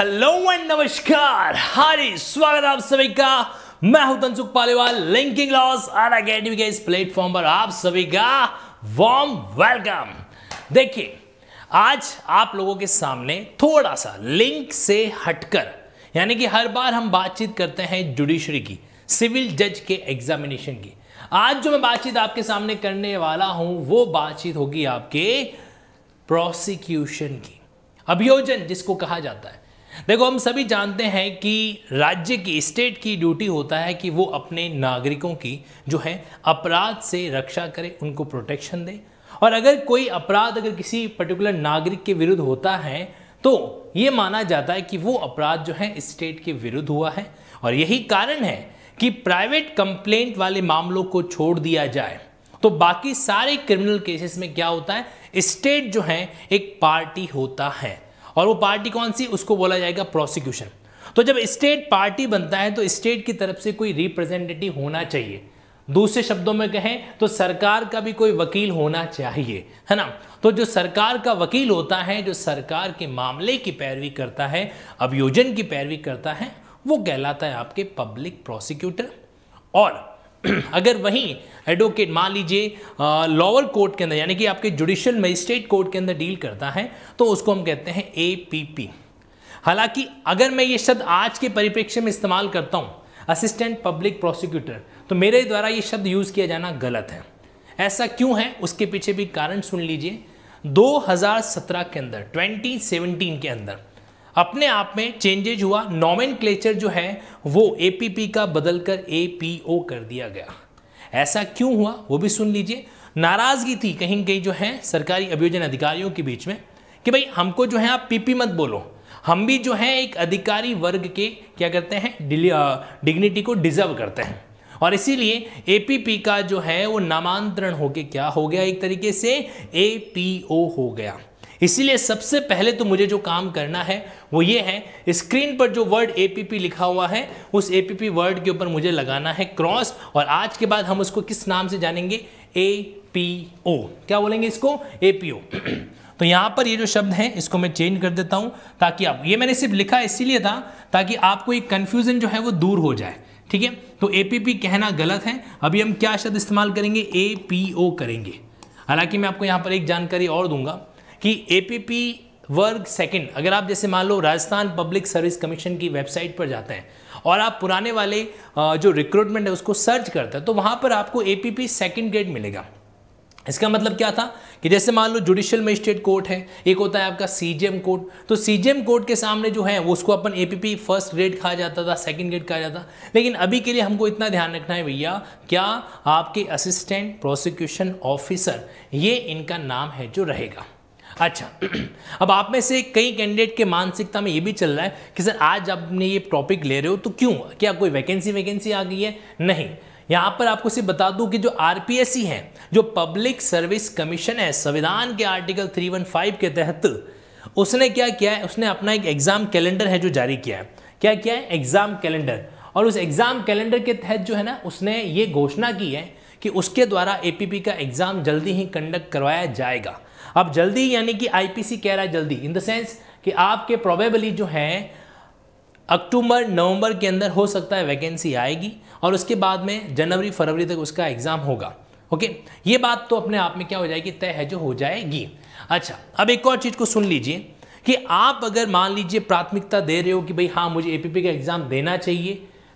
Hello and नमस्कार हारी स्वागत आप सभी का मैं हूं Tansukh Paliwal linking laws are academy के इस प्लेटफॉर्म पर आप सभी का वार्म वेलकम देखिए आज आप लोगों के सामने थोड़ा सा लिंक से हटकर यानी कि हर बार हम बातचीत करते हैं जुडिशरी की सिविल जज के एग्जामिनेशन की आज जो मैं बातचीत आपके सामने करने वाला हूं वो बातचीत होगी आपके प्रोसिक्यूशन की अभियोजन जिसको कहा जाता है देखो हम सभी जानते हैं कि राज्य की स्टेट की ड्यूटी होता है कि वो अपने नागरिकों की जो है अपराध से रक्षा करे उनको प्रोटेक्शन दे और अगर कोई अपराध अगर किसी पर्टिकुलर नागरिक के विरुद्ध होता है तो ये माना जाता है कि वो अपराध जो है स्टेट के विरुद्ध हुआ है और यही कारण है कि प्राइवेट कंप्लेंट वाले मामलों को छोड़ दिया जाए तो बाकी सारे क्रिमिनल केसेस में क्या होता है स्टेट जो है एक पार्टी होता है और वो पार्टी कौन सी उसको बोला जाएगा प्रोसिक्यूशन तो जब स्टेट पार्टी बनता है तो स्टेट की तरफ से कोई रिप्रेजेंटेटिव होना चाहिए दूसरे शब्दों में कहें तो सरकार का भी कोई वकील होना चाहिए है ना तो जो सरकार का वकील होता है जो सरकार के मामले की पैरवी करता है अभियोजन की पैरवी करता है वो कहलाता है आपके पब्लिक प्रोसिक्यूटर और अगर वहीं एडवोकेट मान लीजिए लोअर कोर्ट के अंदर यानी कि आपके जुडिशियल मजिस्ट्रेट कोर्ट के अंदर डील करता है तो उसको हम कहते हैं पी हालांकि अगर मैं ये शब्द आज के परिप्रेक्ष्य में इस्तेमाल करता हूँ असिस्टेंट पब्लिक प्रोसिक्यूटर तो मेरे द्वारा ये शब्द यूज़ किया जाना गलत है ऐसा क्यों है उसके पीछे भी कारण सुन लीजिए 2017 के अंदर 2017 के अंदर अपने आप में चेंजेज हुआ नॉमिन जो है वो ए का बदलकर ए कर दिया गया ऐसा क्यों हुआ वो भी सुन लीजिए नाराज़गी थी कहीं कहीं जो है सरकारी अभियोजन अधिकारियों के बीच में कि भाई हमको जो है आप पीपी मत बोलो हम भी जो है एक अधिकारी वर्ग के क्या करते हैं डिग्निटी को डिजर्व करते हैं और इसीलिए एपीपी का जो है वो नामांतरण होके क्या हो गया एक तरीके से एपीओ हो गया इसीलिए सबसे पहले तो मुझे जो काम करना है वो ये है स्क्रीन पर जो वर्ड पी लिखा हुआ है उस पी वर्ड के ऊपर मुझे लगाना है क्रॉस और आज के बाद हम उसको किस नाम से जानेंगे ए पी ओ क्या बोलेंगे इसको ए पी ओ तो यहाँ पर ये जो शब्द है इसको मैं चेंज कर देता हूँ ताकि आप ये मैंने सिर्फ लिखा इसीलिए था ताकि आपको ये कन्फ्यूज़न जो है वो दूर हो जाए ठीक है तो ए कहना गलत है अभी हम क्या शब्द इस्तेमाल करेंगे ए पी ओ करेंगे हालांकि मैं आपको यहाँ पर एक जानकारी और दूंगा कि एपीपी वर्ग सेकंड अगर आप जैसे मान लो राजस्थान पब्लिक सर्विस कमीशन की वेबसाइट पर जाते हैं और आप पुराने वाले जो रिक्रूटमेंट है उसको सर्च करते हैं तो वहाँ पर आपको एपीपी सेकंड ग्रेड मिलेगा इसका मतलब क्या था कि जैसे मान लो जुडिशियल मजिस्ट्रेट कोर्ट है एक होता है आपका सीजीएम कोर्ट तो सीजीएम कोर्ट के सामने जो है वो उसको अपन एपीपी फर्स्ट ग्रेड कहा जाता था सेकंड ग्रेड कहा जाता लेकिन अभी के लिए हमको इतना ध्यान रखना है भैया क्या आपके असिस्टेंट प्रोसिक्यूशन ऑफिसर ये इनका नाम है जो रहेगा अच्छा अब आप में से कई कैंडिडेट के मानसिकता में ये भी चल रहा है कि सर आज आपने ये टॉपिक ले रहे हो तो क्यों क्या कोई वैकेंसी वैकेंसी आ गई है नहीं यहाँ पर आपको सिर्फ बता दूं कि जो आर है जो पब्लिक सर्विस कमीशन है संविधान के आर्टिकल 315 के तहत उसने क्या किया है उसने अपना एक एग्ज़ाम कैलेंडर है जो जारी किया है क्या किया है एग्ज़ाम कैलेंडर और उस एग्ज़ाम कैलेंडर के तहत जो है ना उसने ये घोषणा की है कि उसके द्वारा एपीपी का एग्ज़ाम जल्दी ही कंडक्ट करवाया जाएगा अब जल्दी यानी कि आईपीसी कह रहा है जल्दी इन द सेंस कि आपके प्रोबेबली जो है अक्टूबर नवंबर के अंदर हो सकता है वैकेंसी आएगी और उसके बाद में जनवरी फरवरी तक उसका एग्ज़ाम होगा ओके ये बात तो अपने आप में क्या हो जाएगी तय है जो हो जाएगी अच्छा अब एक और चीज़ को सुन लीजिए कि आप अगर मान लीजिए प्राथमिकता दे रहे हो कि भाई हाँ मुझे एपीपी का एग्ज़ाम देना चाहिए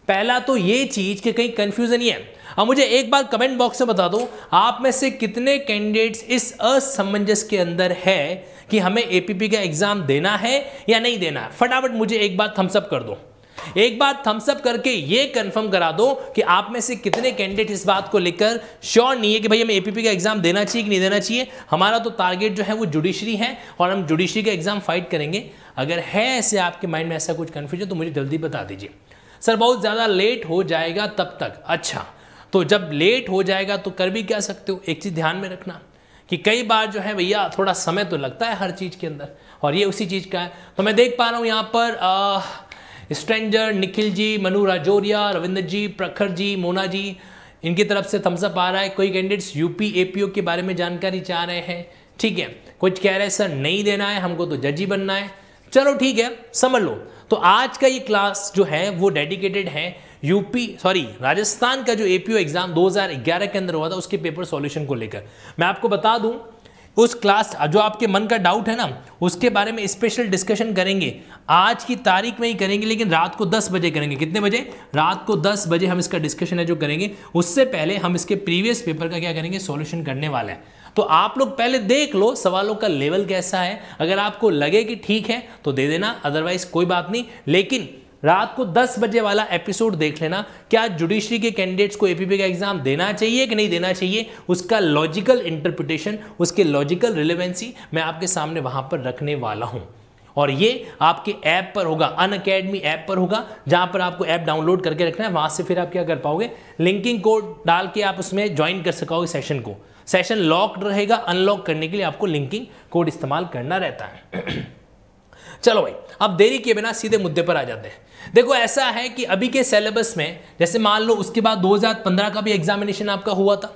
पहला तो ये चीज़ कि कहीं कन्फ्यूज़न ही है अब मुझे एक बार कमेंट बॉक्स में बता दो आप में से कितने कैंडिडेट्स इस असमंजस के अंदर है कि हमें एपीपी का एग्ज़ाम देना है या नहीं देना है फटाफट मुझे एक बार थम्सअप कर दो एक बार थम्सअप करके ये कंफर्म करा दो कि आप में से कितने कैंडिडेट इस बात को लेकर श्योर नहीं है कि भाई हमें एपीपी का एग्जाम देना चाहिए कि नहीं देना चाहिए हमारा तो टारगेट जो है वो जुडिशरी है और हम जुडिशरी का एग्जाम फाइट करेंगे अगर है ऐसे आपके माइंड में ऐसा कुछ कन्फ्यूजन तो मुझे जल्दी बता दीजिए सर बहुत ज़्यादा लेट हो जाएगा तब तक अच्छा तो जब लेट हो जाएगा तो कर भी क्या सकते हो एक चीज़ ध्यान में रखना कि कई बार जो है भैया थोड़ा समय तो लगता है हर चीज़ के अंदर और ये उसी चीज़ का है तो मैं देख पा रहा हूँ यहाँ पर स्ट्रेंजर निखिल जी मनु राजौरिया रविंद्र जी प्रखर जी मोना जी इनकी तरफ से थम्सअप आ रहा है कोई कैंडिडेट्स यूपी ए के बारे में जानकारी चाह रहे हैं ठीक है कुछ कह रहे हैं सर नहीं देना है हमको तो जज ही बनना है चलो ठीक है समझ लो तो आज का ये क्लास जो है वो डेडिकेटेड है यूपी सॉरी राजस्थान का जो एपीओ एग्जाम 2011 के अंदर हुआ था उसके पेपर सॉल्यूशन को लेकर मैं आपको बता दूं उस क्लास जो आपके मन का डाउट है ना उसके बारे में स्पेशल डिस्कशन करेंगे आज की तारीख में ही करेंगे लेकिन रात को 10 बजे करेंगे कितने बजे रात को 10 बजे हम इसका डिस्कशन है जो करेंगे उससे पहले हम इसके प्रीवियस पेपर का क्या करेंगे सॉल्यूशन करने वाला है तो आप लोग पहले देख लो सवालों का लेवल कैसा है अगर आपको लगे कि ठीक है तो दे देना अदरवाइज कोई बात नहीं लेकिन रात को 10 बजे वाला एपिसोड देख लेना क्या जुडिशरी के कैंडिडेट्स को एपीपी का एग्जाम देना चाहिए कि नहीं देना चाहिए उसका लॉजिकल इंटरप्रिटेशन उसके लॉजिकल रिलेवेंसी मैं आपके सामने वहां पर रखने वाला हूं और ये आपके ऐप पर होगा अन अकेडमी ऐप पर होगा जहाँ पर आपको ऐप डाउनलोड करके रखना है वहाँ से फिर आप क्या कर पाओगे लिंकिंग कोड डाल के आप उसमें ज्वाइन कर सकोगे सेशन को सेशन लॉक्ड रहेगा अनलॉक करने के लिए आपको लिंकिंग कोड इस्तेमाल करना रहता है चलो भाई अब देरी के बिना सीधे मुद्दे पर आ जाते हैं देखो ऐसा है कि अभी के सिलेबस में जैसे मान लो उसके बाद 2015 का भी एग्जामिनेशन आपका हुआ था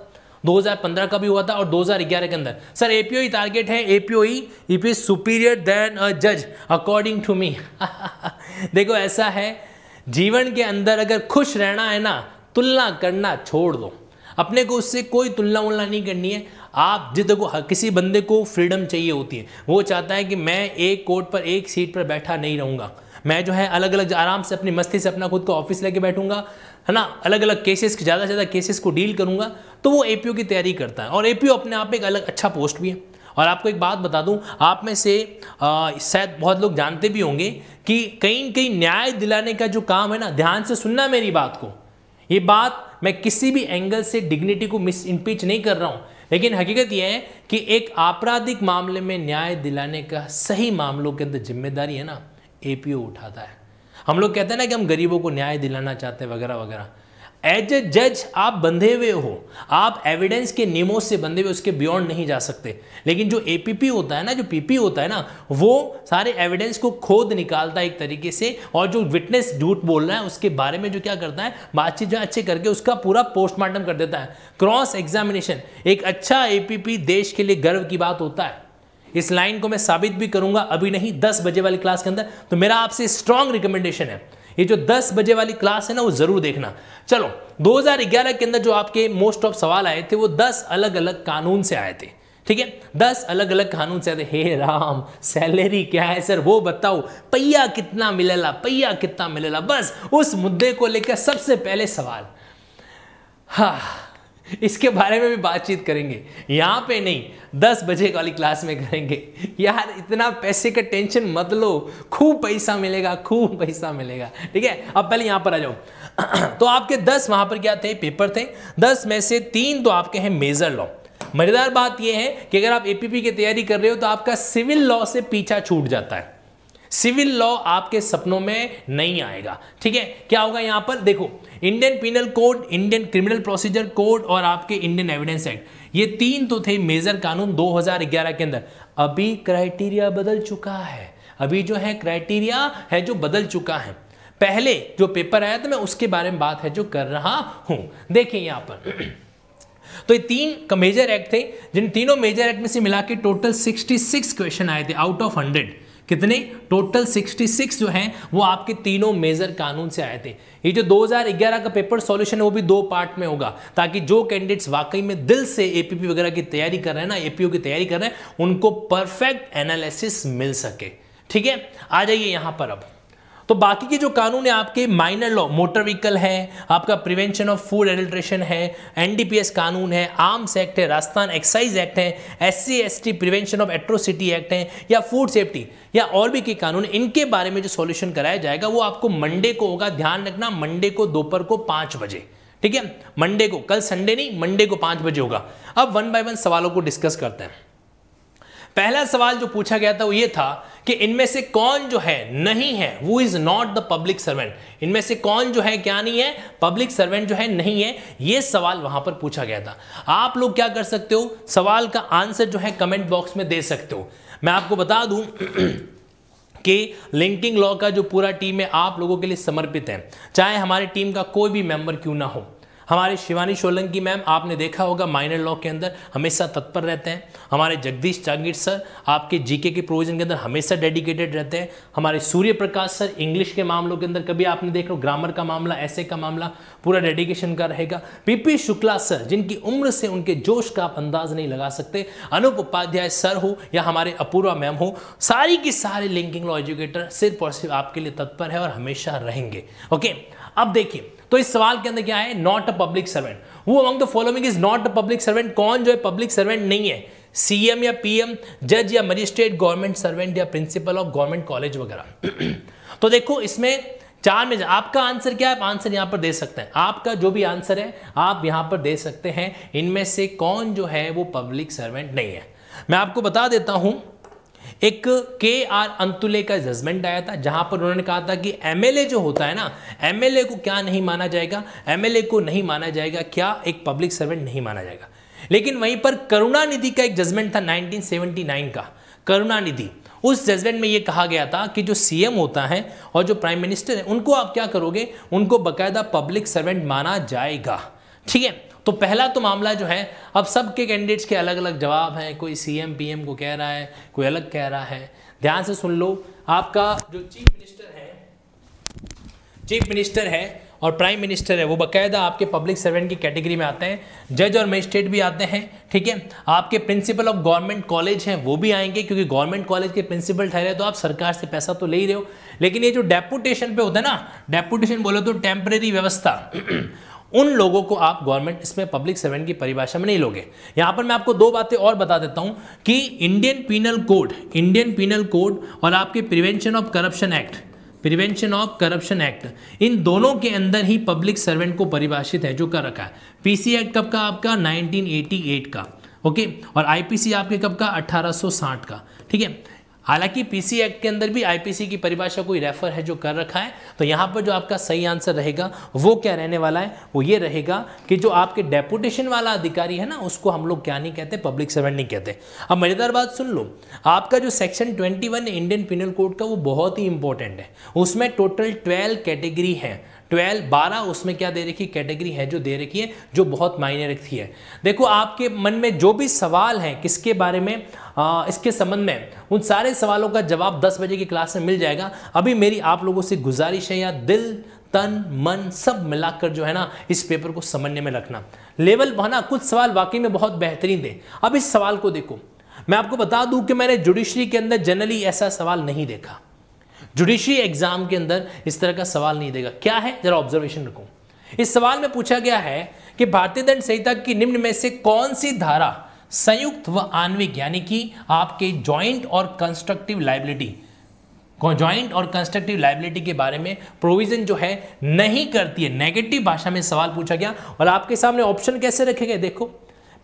2015 का भी हुआ था और 2011 के अंदर सर एपीओई टारगेट है APOE if is superior then a जज अकॉर्डिंग टू मी देखो ऐसा है जीवन के अंदर अगर खुश रहना है ना तुलना करना छोड़ दो अपने को उससे कोई तुलना उलना नहीं करनी है आप जिद हाँ, किसी बंदे को फ्रीडम चाहिए होती है वो चाहता है कि मैं एक कोर्ट पर एक सीट पर बैठा नहीं रहूँगा मैं जो है अलग अलग आराम से अपनी मस्ती से अपना खुद को ऑफिस लेके बैठूंगा है ना अलग अलग केसेस के ज़्यादा से ज़्यादा केसेस को डील करूंगा तो वो ए की तैयारी करता है और ए अपने आप में एक अलग अच्छा पोस्ट भी है और आपको एक बात बता दूं आप में से शायद बहुत लोग जानते भी होंगे कि कहीं न कहीं न्याय दिलाने का जो काम है ना ध्यान से सुनना मेरी बात को ये बात मैं किसी भी एंगल से डिग्निटी को मिस इम्पीच नहीं कर रहा हूँ लेकिन हकीकत यह है कि एक आपराधिक मामले में न्याय दिलाने का सही मामलों के अंदर जिम्मेदारी है ना एपीओ उठाता है हम लोग कहते हैं ना कि हम गरीबों को न्याय दिलाना चाहते हैं वगैरह वगैरह एज ए जज आप बंधे हुए हो आप एविडेंस के नियमों से बंधे हुए उसके बियॉन्ड नहीं जा सकते लेकिन जो एपीपी होता है ना जो पीपी होता है ना वो सारे एविडेंस को खोद निकालता है एक तरीके से और जो विटनेस झूठ बोल रहा है उसके बारे में जो क्या करता है बातचीत जो अच्छे करके उसका पूरा पोस्टमार्टम कर देता है क्रॉस एग्जामिनेशन एक अच्छा एपीपी देश के लिए गर्व की बात होता है इस लाइन को मैं साबित भी करूंगा अभी नहीं दस बजे वाली क्लास के अंदर तो मेरा आपसे स्ट्रांग रिकमेंडेशन है ये जो 10 बजे वाली क्लास है ना वो ज़रूर देखना चलो 2011 के अंदर जो आपके मोस्ट ऑफ सवाल आए थे वो 10 अलग अलग कानून से आए थे ठीक है दस अलग अलग कानून से आए हे राम सैलरी क्या है सर वो बताओ पहिया कितना मिलेला पहिया कितना मिलेगा बस उस मुद्दे को लेकर सबसे पहले सवाल हाँ इसके बारे में भी बातचीत करेंगे यहाँ पे नहीं दस बजे वाली क्लास में करेंगे यार इतना पैसे का टेंशन मत लो खूब पैसा मिलेगा खूब पैसा मिलेगा ठीक है अब पहले यहाँ पर आ जाओ तो आपके दस वहाँ पर क्या थे पेपर थे दस में से तीन तो आपके हैं मेजर लॉ मज़ेदार बात यह है कि अगर आप एपीपी की तैयारी कर रहे हो तो आपका सिविल लॉ से पीछा छूट जाता है सिविल लॉ आपके सपनों में नहीं आएगा ठीक है क्या होगा यहां पर देखो Indian penal code Indian criminal procedure code और आपके इंडियन एविडेंस एक्ट ये तीन तो थे मेजर कानून 2011 के अंदर अभी क्राइटेरिया बदल चुका है अभी जो है क्राइटेरिया है जो बदल चुका है पहले जो पेपर आया था मैं उसके बारे में बात है जो कर रहा हूं देखिए यहां पर तो ये तीन मेजर एक्ट थे जिन तीनों मेजर एक्ट में से मिला के टोटल 66 क्वेश्चन आए थे आउट ऑफ 100 कितने टोटल 66 जो हैं वो आपके तीनों मेजर कानून से आए थे ये जो 2011 का पेपर सॉल्यूशन है वो भी दो पार्ट में होगा ताकि जो कैंडिडेट्स वाकई में दिल से एपीपी वगैरह की तैयारी कर रहे हैं ना एपीओ की तैयारी कर रहे हैं उनको परफेक्ट एनालिसिस मिल सके ठीक है आ जाइए यहां पर अब तो बाकी के जो कानून है आपके माइनर लॉ मोटर व्हीकल है आपका प्रिवेंशन ऑफ फूड एडल्ट्रेशन है एनडीपीएस कानून है आर्म्स एक्ट है राजस्थान एक्साइज एक्ट है S C S T prevention of atrocity act है या फूड सेफ्टी या और भी के कानून इनके बारे में जो सोल्यूशन कराया जाएगा वो आपको मंडे को होगा ध्यान रखना मंडे को दोपहर को पांच बजे ठीक है मंडे को कल संडे नहीं मंडे को पांच बजे होगा अब वन बाय वन सवालों को डिस्कस करते हैं पहला सवाल जो पूछा गया था वो ये था कि इनमें से कौन जो है नहीं है वो is not the public servant इनमें से कौन जो है क्या नहीं है पब्लिक सर्वेंट जो है नहीं है ये सवाल वहां पर पूछा गया था आप लोग क्या कर सकते हो सवाल का आंसर जो है कमेंट बॉक्स में दे सकते हो मैं आपको बता दूं कि लिंकिंग लॉ का जो पूरा टीम है आप लोगों के लिए समर्पित है चाहे हमारी टीम का कोई भी मेंबर क्यों ना हो हमारे शिवानी सोलंकी मैम आपने देखा होगा माइनर लॉ के अंदर हमेशा तत्पर रहते हैं हमारे जगदीश चांगीर सर आपके जीके के प्रोविजन के अंदर हमेशा डेडिकेटेड रहते हैं हमारे सूर्य प्रकाश सर इंग्लिश के मामलों के अंदर कभी आपने देख लो ग्रामर का मामला ऐसे का मामला पूरा डेडिकेशन का रहेगा पीपी शुक्ला सर जिनकी उम्र से उनके जोश का आप अंदाज नहीं लगा सकते अनूप उपाध्याय सर हो या हमारे अपूर्वा मैम हो सारी की सारे लिंकिंग लॉ एजुकेटर सिर्फ और सिर्फ आपके लिए तत्पर है और हमेशा रहेंगे ओके अब देखिए तो इस सवाल के अंदर क्या है नॉट अ पब्लिक सर्वेंट वो among the following is not a public servant कौन जो है पब्लिक सर्वेंट नहीं है सीएम या पीएम जज या मजिस्ट्रेट गवर्नमेंट सर्वेंट या प्रिंसिपल ऑफ गवर्नमेंट कॉलेज वगैरह तो देखो इसमें चार में आपका आंसर क्या है आंसर यहां पर दे सकते हैं आपका जो भी आंसर है आप यहां पर दे सकते हैं इनमें से कौन जो है वो पब्लिक सर्वेंट नहीं है मैं आपको बता देता हूं एक के आर अंतुले का जजमेंट आया था जहां पर उन्होंने कहा था कि एमएलए जो होता है ना एमएलए को क्या नहीं माना जाएगा एमएलए को नहीं माना जाएगा क्या एक पब्लिक सर्वेंट नहीं माना जाएगा लेकिन वहीं पर करुणानिधि का एक जजमेंट था 1979 का करुणानिधि उस जजमेंट में यह कहा गया था कि जो सीएम होता है और जो प्राइम मिनिस्टर है उनको आप क्या करोगे उनको बाकायदा पब्लिक सर्वेंट माना जाएगा ठीक है तो पहला तो मामला जो है अब सबके कैंडिडेट्स के अलग अलग जवाब हैं कोई सीएम एम को कह रहा है कोई अलग कह रहा है ध्यान से सुन लो आपका जो चीफ मिनिस्टर है चीफ मिनिस्टर है और प्राइम मिनिस्टर है वो बकायदा आपके पब्लिक सर्वेंट की कैटेगरी में आते हैं जज और मजिस्ट्रेट भी आते हैं ठीक है आपके प्रिंसिपल ऑफ गवर्नमेंट कॉलेज हैं वो भी आएंगे क्योंकि गवर्नमेंट कॉलेज के प्रिंसिपल ठहरे तो आप सरकार से पैसा तो ले ही रहे हो लेकिन ये जो डेपुटेशन पे होता है ना डेपुटेशन बोले तो टेम्परेरी व्यवस्था उन लोगों को आप गवर्नमेंट इसमें पब्लिक सर्वेंट की परिभाषा में नहीं लोगे यहां पर मैं आपको दो बातें और बता देता हूं कि Indian penal code Indian penal code और आपके prevention of corruption act prevention of corruption act इन दोनों के अंदर ही पब्लिक सर्वेंट को परिभाषित है जो कर रखा है पीसी एक्ट कब का आपका 1988 का ओके और आईपीसी आपके कब का 1860 का ठीक है हालांकि पीसी एक्ट के अंदर भी आईपीसी की परिभाषा कोई रेफर है जो कर रखा है तो यहाँ पर जो आपका सही आंसर रहेगा वो क्या रहने वाला है वो ये रहेगा कि जो आपके डेपुटेशन वाला अधिकारी है ना उसको हम लोग क्या नहीं कहते पब्लिक सर्वेंट नहीं कहते अब मजेदार बात सुन लो आपका जो section twenty Indian penal code का वो बहुत ही इंपॉर्टेंट है उसमें टोटल ट्वेल्व कैटेगरी है ट्वेल्व बारह उसमें क्या दे रखी कैटेगरी है जो दे रखी है जो बहुत मायने रखती है देखो आपके मन में जो भी सवाल हैं किसके बारे में आ, इसके संबंध में उन सारे सवालों का जवाब दस बजे की क्लास में मिल जाएगा अभी मेरी आप लोगों से गुजारिश है या दिल तन मन सब मिलाकर जो है ना इस पेपर को समझने में रखना लेवल बना कुछ सवाल वाकई में बहुत बेहतरीन दे अब इस सवाल को देखो मैं आपको बता दूं कि मैंने जुडिशरी के अंदर जनरली ऐसा सवाल नहीं देखा जुडिशरी एग्जाम के अंदर इस तरह का सवाल नहीं देगा क्या है जरा ऑब्जर्वेशन रखो इस सवाल में पूछा गया है कि भारतीय दंड संहिता की निम्न में से कौन सी धारा संयुक्त व आण्विक यानी कि आपके ज्वाइंट और कंस्ट्रक्टिव लाइबिलिटी ज्वाइंट और कंस्ट्रक्टिव लाइबिलिटी के बारे में प्रोविजन जो है नहीं करती है नेगेटिव भाषा में सवाल पूछा गया और आपके सामने ऑप्शन कैसे रखे गए देखो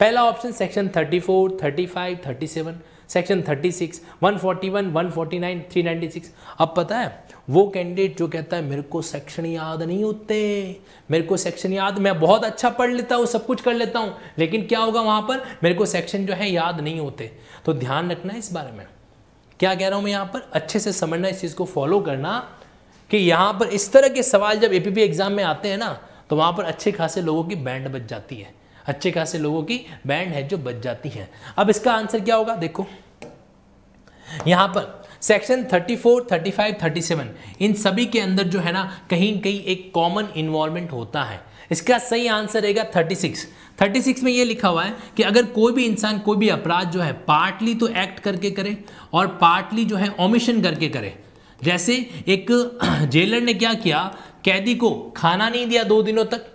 पहला ऑप्शन सेक्शन 34, 35, 37 सेक्शन 36, 141, 149, 396 अब पता है वो कैंडिडेट जो कहता है मेरे को सेक्शन याद नहीं होते मेरे को सेक्शन याद मैं बहुत अच्छा पढ़ लेता हूँ सब कुछ कर लेता हूँ लेकिन क्या होगा वहाँ पर मेरे को सेक्शन जो है याद नहीं होते तो ध्यान रखना इस बारे में क्या कह रहा हूँ मैं यहाँ पर अच्छे से समझना इस चीज़ को फॉलो करना कि यहाँ पर इस तरह के सवाल जब ए एग्ज़ाम में आते हैं ना तो वहाँ पर अच्छे खासे लोगों की बैंड बच जाती है अच्छे खासे लोगों की बैंड है जो बच जाती है अब इसका आंसर क्या होगा देखो यहां पर सेक्शन 34, 35, 37 इन सभी के अंदर जो है ना कहीं कहीं एक कॉमन इन्वॉल्वमेंट होता है इसका सही आंसर रहेगा 36 36 में ये लिखा हुआ है कि अगर कोई भी इंसान कोई भी अपराध जो है पार्टली तो एक्ट करके करे और पार्टली जो है ओमिशन करके करे जैसे एक जेलर ने क्या किया कैदी को खाना नहीं दिया दो दिनों तक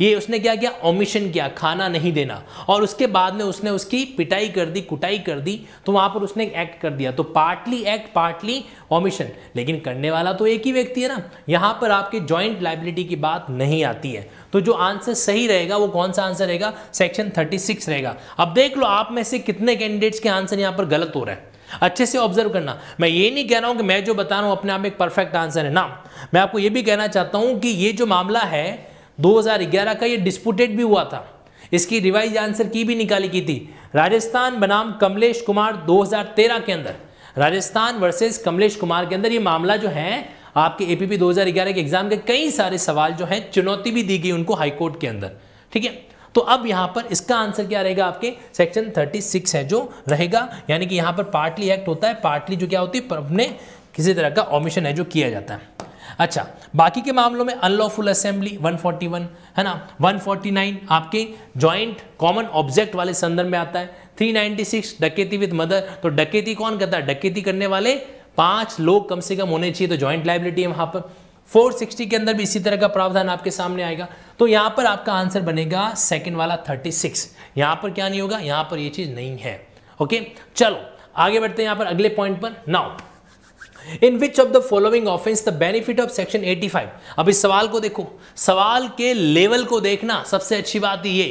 ये उसने क्या किया ओमिशन किया खाना नहीं देना और उसके बाद में उसने उसकी पिटाई कर दी कुटाई कर दी तो वहां पर उसने एक्ट कर दिया तो पार्टली एक्ट पार्टली ओमिशन लेकिन करने वाला तो एक ही व्यक्ति है ना यहाँ पर आपके जॉइंट लाइबिलिटी की बात नहीं आती है तो जो आंसर सही रहेगा वो कौन सा आंसर रहेगा सेक्शन थर्टी रहेगा अब देख लो आप में से कितने कैंडिडेट्स के आंसर यहाँ पर गलत हो रहे हैं अच्छे से ऑब्जर्व करना मैं ये नहीं कह रहा हूं कि मैं जो बता रहा हूं अपने आप एक परफेक्ट आंसर है ना मैं आपको ये भी कहना चाहता हूँ कि ये जो मामला है 2011 का ये डिस्प्यूटेड भी हुआ था इसकी रिवाइज आंसर की भी निकाली की थी राजस्थान बनाम कमलेश कुमार 2013 के अंदर राजस्थान वर्सेस कमलेश कुमार के अंदर ये मामला जो है आपके एपीपी 2011 के एग्जाम के कई सारे सवाल जो हैं चुनौती भी दी गई उनको हाईकोर्ट के अंदर ठीक है तो अब यहां पर इसका आंसर क्या रहेगा आपके सेक्शन 36 है जो रहेगा यानी कि यहाँ पर पार्टली एक्ट होता है पार्टली जो क्या होती है अपने किसी तरह का ऑमिशन है जो किया जाता है अच्छा बाकी के मामलों में अनलॉफुल असेंबली 141 है ना 149 आपके ज्वाइंट कॉमन ऑब्जेक्ट वाले संदर्भ में आता है 396 डकेती विद मदर तो डकेती कौन करता है डकेती करने वाले पांच लोग कम से कम होने चाहिए तो ज्वाइंट लाइबिलिटी है वहां पर 460 के अंदर भी इसी तरह का प्रावधान आपके सामने आएगा तो यहां पर आपका आंसर बनेगा सेकंड वाला 36 सिक्स यहां पर क्या नहीं होगा यहां पर यह चीज़ नहीं है ओके चलो आगे बढ़ते हैं यहां पर अगले पॉइंट पर now in which of the following offence the benefit of section 85 अब इस सवाल को देखो सवाल के लेवल को देखना सबसे अच्छी बात ये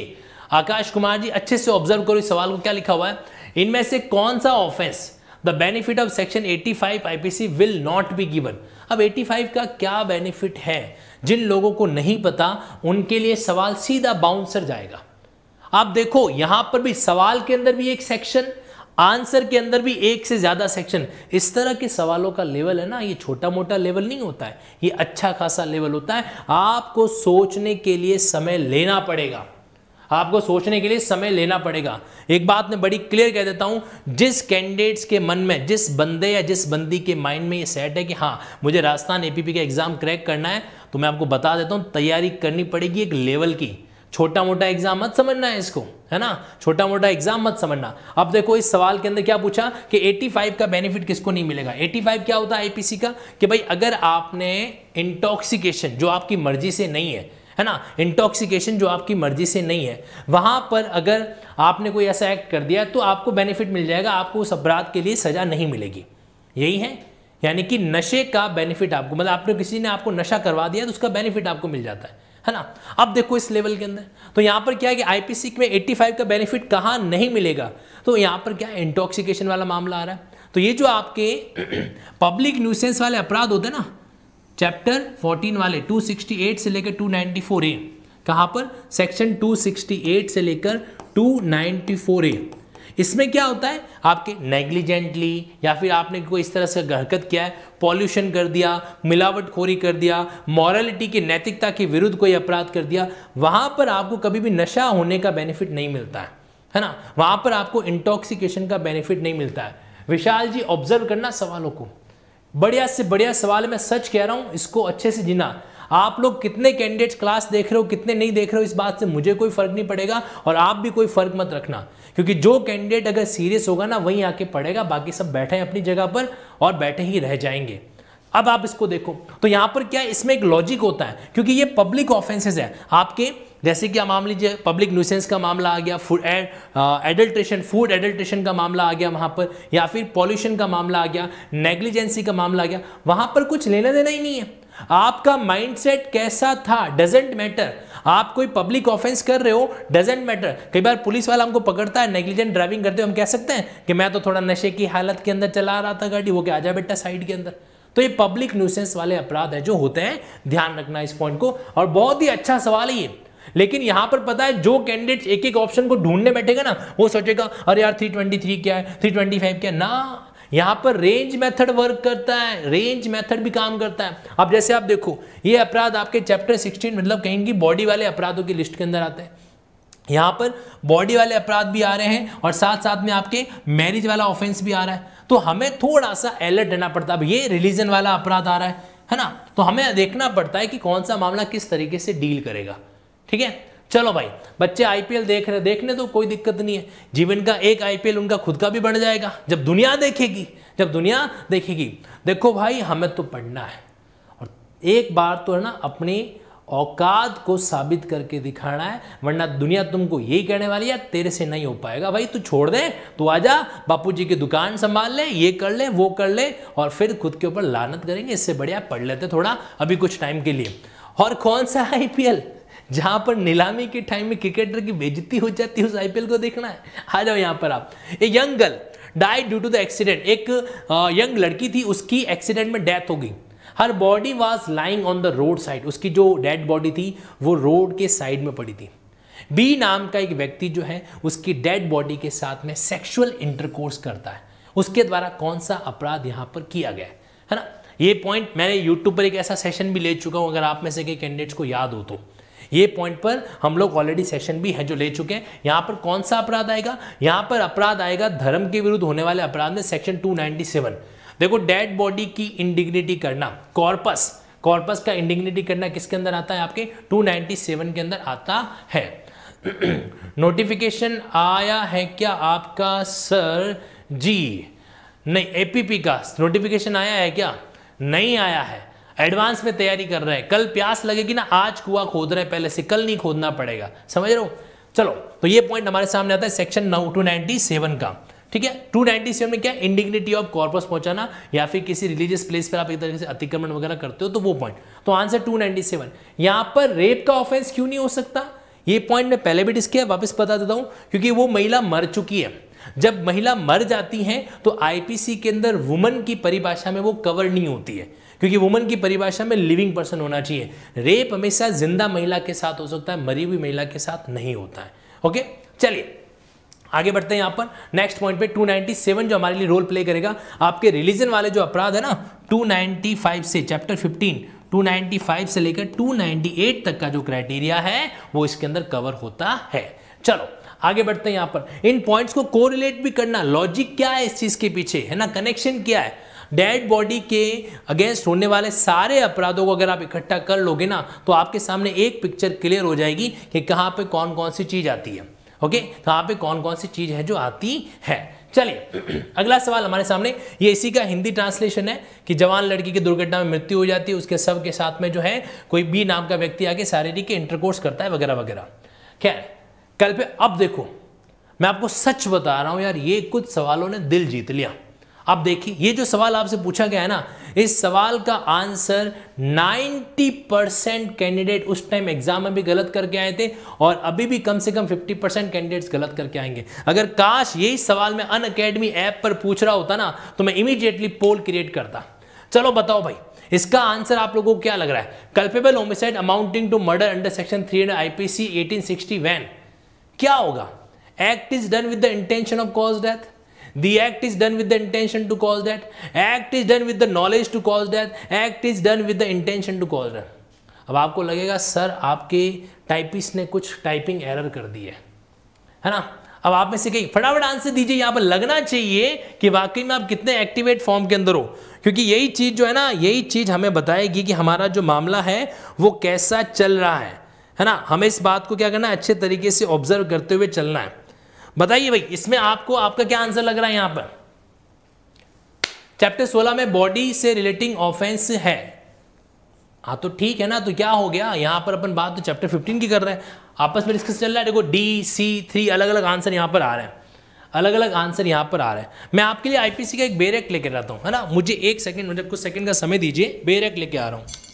आकाश कुमार जी अच्छे से ऑब्जर्व करो इस सवाल को क्या लिखा हुआ है इनमें से कौन सा offence the benefit of section 85 five IPC will not be given अब 85 का क्या बेनिफिट है जिन लोगों को नहीं पता उनके लिए सवाल सीधा बाउंसर जाएगा आप देखो यहां पर भी सवाल के अंदर भी एक सेक्शन आंसर के अंदर भी एक से ज़्यादा सेक्शन इस तरह के सवालों का लेवल है ना ये छोटा मोटा लेवल नहीं होता है ये अच्छा खासा लेवल होता है आपको सोचने के लिए समय लेना पड़ेगा आपको सोचने के लिए समय लेना पड़ेगा एक बात मैं बड़ी क्लियर कह देता हूं जिस कैंडिडेट्स के मन में जिस बंदे या जिस बंदी के माइंड में ये सेट है कि हाँ मुझे राजस्थान एपीपी का एग्ज़ाम क्रैक करना है तो मैं आपको बता देता हूँ तैयारी करनी पड़ेगी एक लेवल की छोटा मोटा एग्जाम मत समझना है इसको है ना छोटा मोटा एग्जाम मत समझना अब देखो इस सवाल के अंदर क्या पूछा कि 85 का बेनिफिट किसको नहीं मिलेगा 85 क्या होता है आईपीसी का कि भाई अगर आपने इंटॉक्सिकेशन जो आपकी मर्जी से नहीं है है ना इंटॉक्सिकेशन जो आपकी मर्जी से नहीं है वहां पर अगर आपने कोई ऐसा एक्ट कर दिया तो आपको बेनिफिट मिल जाएगा आपको उस अपराध के लिए सजा नहीं मिलेगी यही है यानी कि नशे का बेनिफिट आपको मतलब आपने किसी ने आपको नशा करवा दिया तो उसका बेनिफिट आपको मिल जाता है है ना अब देखो इस लेवल के अंदर तो यहां पर क्या है कि आईपीसी में 85 का बेनिफिट कहाँ नहीं मिलेगा तो यहां पर क्या इंटॉक्सिकेशन वाला मामला आ रहा है तो ये जो आपके पब्लिक न्यूसेंस वाले अपराध होते हैं ना चैप्टर 14 वाले 268 से लेकर 294 ए कहां पर सेक्शन 268 से लेकर 294 ए इसमें क्या होता है आपके नेग्लिजेंटली या फिर आपने कोई इस तरह से हरकत किया है पॉल्यूशन कर दिया मिलावटखोरी कर दिया मॉरलिटी की नैतिकता के विरुद्ध कोई अपराध कर दिया वहाँ पर आपको कभी भी नशा होने का बेनिफिट नहीं मिलता है है ना वहाँ पर आपको इंटॉक्सिकेशन का बेनिफिट नहीं मिलता है विशाल जी ऑब्जर्व करना सवालों को बढ़िया से बढ़िया सवाल मैं सच कह रहा हूँ इसको अच्छे से जीना आप लोग कितने कैंडिडेट्स क्लास देख रहे हो कितने नहीं देख रहे हो इस बात से मुझे कोई फर्क नहीं पड़ेगा और आप भी कोई फर्क मत रखना क्योंकि जो कैंडिडेट अगर सीरियस होगा ना वहीं आके पढ़ेगा बाकी सब बैठे हैं अपनी जगह पर और बैठे ही रह जाएंगे अब आप इसको देखो तो यहां पर क्या इसमें एक लॉजिक होता है क्योंकि ये पब्लिक ऑफेंसेस है आपके जैसे कि मान लीजिए पब्लिक न्यूसेंस का मामला आ गया फूड एडल्ट्रेशन फूड एडल्ट्रेशन का मामला आ गया वहां पर या फिर पॉल्यूशन का मामला आ गया नेग्लिजेंसी का मामला आ गया वहां पर कुछ लेना देना ही नहीं है आपका माइंडसेट कैसा था डजेंट मैटर आप कोई पब्लिक ऑफेंस कर रहे हो डजेंट मैटर कई बार पुलिस वाला हमको पकड़ता है नेग्लिजेंट ड्राइविंग करते हुए हम कह सकते हैं कि मैं तो थोड़ा नशे की हालत के अंदर चला रहा था गाड़ी वो क्या आजा बेटा साइड के अंदर तो ये पब्लिक न्यूसेंस वाले अपराध है जो होते हैं ध्यान रखना इस पॉइंट को और बहुत ही अच्छा सवाल है ये लेकिन यहां पर पता है जो कैंडिडेट एक एक ऑप्शन को ढूंढने बैठेगा ना वो सोचेगा अरे यार 323 क्या है 325 क्या है ना यहां पर रेंज मेथड वर्क करता है रेंज मेथड भी काम करता है अब जैसे आप देखो ये अपराध आपके चैप्टर 16 मतलब कहेंगे बॉडी वाले अपराधों की लिस्ट के अंदर आते हैं यहाँ पर बॉडी वाले अपराध भी आ रहे हैं और साथ साथ में आपके मैरिज वाला ऑफेंस भी आ रहा है तो हमें थोड़ा सा अलर्ट रहना पड़ता है अब ये रिलीजन वाला अपराध आ रहा है है ना तो हमें देखना पड़ता है कि कौन सा मामला किस तरीके से डील करेगा ठीक है चलो भाई बच्चे आईपीएल देख रहे देखने तो कोई दिक्कत नहीं है जीवन का एक आईपीएल उनका खुद का भी बढ़ जाएगा जब दुनिया देखेगी जब दुनिया देखेगी देखो भाई हमें तो पढ़ना है और एक बार तो है ना अपनी औकात को साबित करके दिखाना है वरना दुनिया तुमको यही कहने वाली है तेरे से नहीं हो पाएगा भाई तू छोड़ दे तू बापू जी की दुकान संभाल ले ये कर ले वो कर ले और फिर खुद के ऊपर लानत करेंगे इससे बढ़िया पढ़ लेते थोड़ा अभी कुछ टाइम के लिए और कौन सा एल जहां पर नीलामी के टाइम में क्रिकेटर की बेजती हो जाती है उस आईपीएल को देखना है आ जाओ यहां पर आप a young girl die due to the accident एक यंग लड़की थी उसकी एक्सीडेंट में डेथ हो गई her body was lying on the road side उसकी जो डेड बॉडी थी वो रोड के साइड में पड़ी थी बी नाम का एक व्यक्ति जो है उसकी डेड बॉडी के साथ में सेक्सुअल इंटरकोर्स करता है उसके द्वारा कौन सा अपराध यहां पर किया गया है ना ये पॉइंट मैंने यूट्यूब पर एक ऐसा सेशन भी ले चुका हूं अगर आप में से कई कैंडिडेट्स को याद हो तो ये पॉइंट पर हम लोग ऑलरेडी सेशन भी है जो ले चुके हैं यहाँ पर कौन सा अपराध आएगा यहाँ पर अपराध आएगा धर्म के विरुद्ध होने वाले अपराध में सेक्शन 297 देखो डेड बॉडी की इंडिग्निटी करना कॉर्पस कॉर्पस का इंडिग्निटी करना किसके अंदर आता है आपके 297 के अंदर आता है नोटिफिकेशन आया है क्या आपका सर जी नहीं एपीपी का नोटिफिकेशन आया है क्या नहीं आया है एडवांस में तैयारी कर रहे हैं कल प्यास लगेगी ना आज कुआ खोद रहे हैं पहले से कल नहीं खोदना पड़ेगा समझ रहे हो चलो तो ये पॉइंट हमारे सामने आता है सेक्शन नौ टू नाइनटी सेवन का ठीक है टू नाइनटी सेवन में क्या इंडिग्निटी ऑफ कॉर्पस पहुंचाना या फिर किसी रिलीजियस प्लेस पर आप एक तरीके से अतिक्रमण वगैरह करते हो तो वो पॉइंट तो आंसर टू नाइनटी सेवन यहां पर रेप का ऑफेंस क्यों नहीं हो सकता ये पॉइंट मैं पहले भी डिस्क वापस बता देता हूं क्योंकि वो महिला मर चुकी है जब महिला मर जाती है तो आईपीसी के अंदर वुमन की परिभाषा में वो कवर नहीं होती है क्योंकि वुमन की परिभाषा में लिविंग पर्सन होना चाहिए रेप हमेशा जिंदा महिला के साथ हो सकता है मरी हुई महिला के साथ नहीं होता है ओके चलिए आगे बढ़ते हैं यहां पर नेक्स्ट पॉइंट पे 297 जो हमारे लिए रोल प्ले करेगा आपके रिलीजन वाले जो अपराध है ना 295 से चैप्टर 15 295 से लेकर 298 तक का जो क्राइटेरिया है वो इसके अंदर कवर होता है चलो आगे बढ़ते हैं यहां पर इन पॉइंट्स को कोरिलेट भी करना लॉजिक क्या है इस चीज़ के पीछे है ना कनेक्शन क्या है डेड बॉडी के अगेंस्ट होने वाले सारे अपराधों को अगर आप इकट्ठा कर लोगे ना तो आपके सामने एक पिक्चर क्लियर हो जाएगी कि कहाँ पे कौन कौन सी चीज़ आती है ओके कहाँ तो पे कौन कौन सी चीज़ है जो आती है चलिए अगला सवाल हमारे सामने ये इसी का हिंदी ट्रांसलेशन है कि जवान लड़की की दुर्घटना में मृत्यु हो जाती है उसके सब के साथ में जो है कोई बी नाम का व्यक्ति आके शारीरिक इंटरकोर्स करता है वगैरह वगैरह खैर कल पे अब देखो मैं आपको सच बता रहा हूं यार ये कुछ सवालों ने दिल जीत लिया अब देखिए ये जो सवाल आपसे पूछा गया है ना इस सवाल का आंसर 90 परसेंट कैंडिडेट उस टाइम एग्जाम में भी गलत करके आए थे और अभी भी कम से कम 50 परसेंट कैंडिडेट्स गलत करके आएंगे अगर काश यही सवाल मैं अन अकेडमी ऐप पर पूछ रहा होता ना तो मैं इमीडिएटली पोल क्रिएट करता चलो बताओ भाई इसका आंसर आप लोगों को क्या लग रहा है culpable homicide amounting to murder under section three and IPC eighteen when क्या होगा act is done with the intention of cause death the act is done with the intention to cause that act is done with the knowledge to cause that act is done with the intention to cause that अब आपको लगेगा sir आपके typist ने कुछ typing error कर दी है है ना अब आप में से कहीं फटाफट आंसर दीजिए यहाँ पर लगना चाहिए कि वाकई में आप कितने एक्टिवेट फॉर्म के अंदर हो क्योंकि यही चीज़ जो है ना यही चीज़ हमें बताएगी कि हमारा जो मामला है वो कैसा चल रहा है है ना हमें इस बात को क्या करना है अच्छे तरीके से ऑब्जर्व करते हुए चलना है बताइए भाई इसमें आपको आपका क्या आंसर लग रहा है यहां पर चैप्टर सोलह में बॉडी से रिलेटिंग ऑफेंस है हाँ तो ठीक है ना तो क्या हो गया यहाँ पर अपन बात तो चैप्टर फिफ्टीन की कर रहे हैं आपस में डिस्कस चल रहा है देखो डी सी थ्री अलग अलग आंसर यहाँ पर आ रहे हैं अलग अलग आंसर यहां पर आ रहे हैं मैं आपके लिए आईपीसी का एक बेरेक लेकर आता हूँ है ना मुझे एक सेकंड मतलब कुछ सेकंड का समय दीजिए बेरेक लेके आ रहा हूं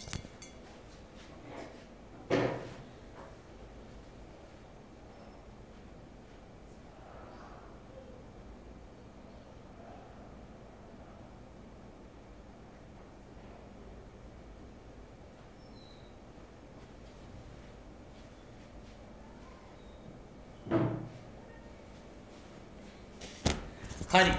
हाँ जी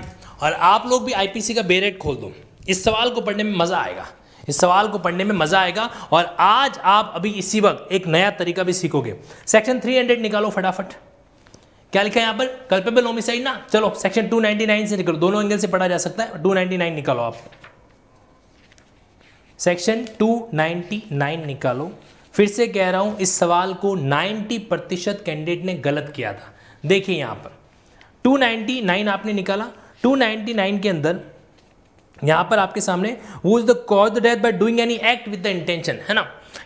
और आप लोग भी आईपीसी का बेरेट खोल दो इस सवाल को पढ़ने में मज़ा आएगा इस सवाल को पढ़ने में मज़ा आएगा और आज आप अभी इसी वक्त एक नया तरीका भी सीखोगे सेक्शन 300 निकालो फटाफट क्या लिखा है यहां पर कल्पेबल होमिसाइड ना चलो सेक्शन 299 से निकालो दोनों एंगल से पढ़ा जा सकता है 299 निकालो आप सेक्शन 299 निकालो फिर से कह रहा हूं इस सवाल को 90 प्रतिशत कैंडिडेट ने गलत किया था देखिए यहां पर 299 आपने निकाला 299 के अंदर यहां पर आपके सामने वो is the cause the death by doing any act with the intention है ना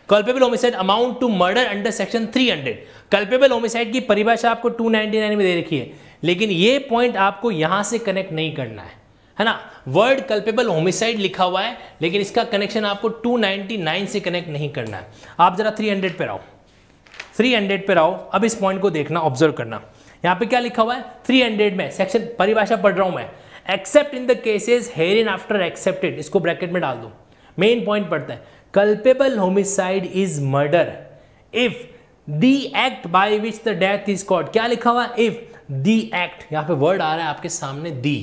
culpable homicide amount to murder under section 300 culpable homicide की परिभाषा आपको 299 में दे रखी है लेकिन ये पॉइंट आपको यहां से कनेक्ट नहीं करना है है ना वर्ड कल्पेबल होमिसाइड लिखा हुआ है लेकिन इसका कनेक्शन आपको 299 से कनेक्ट नहीं करना है आप जरा 300 पर आओ 300 पर आओ अब इस पॉइंट को देखना ऑब्जर्व करना यहां पे क्या लिखा हुआ है 300 में सेक्शन परिभाषा पढ़ रहा हूं मैं except in the cases hereinafter excepted इसको ब्रैकेट में डाल दो मेन पॉइंट पढ़ते हैं culpable homicide is murder if the act by which the death is caused क्या लिखा हुआ इफ दी एक्ट यहां पे वर्ड आ रहा है आपके सामने दी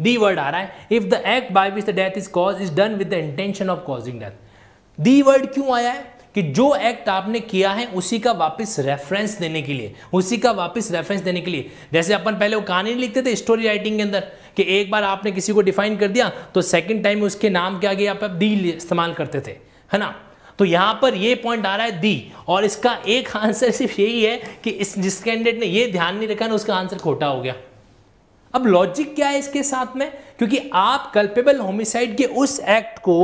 दी वर्ड आ रहा है if the act by which the death is cause is done with the intention of causing death the word क्यों आया है कि जो एक्ट आपने किया है उसी का वापस रेफरेंस देने के लिए उसी का वापस रेफरेंस देने के लिए जैसे अपन पहले वो कहानी लिखते थे स्टोरी राइटिंग के अंदर कि एक बार आपने किसी को डिफाइन कर दिया तो सेकंड टाइम उसके नाम के आगे आप दी इस्तेमाल करते थे है ना तो यहां पर ये पॉइंट आ रहा है दी और इसका एक आंसर सिर्फ यही है कि इस जिस कैंडिडेट ने ये ध्यान नहीं रखा ना उसका आंसर खोटा हो गया अब लॉजिक क्या है इसके साथ में क्योंकि आप कल्पेबल होमिसाइड के उस एक्ट को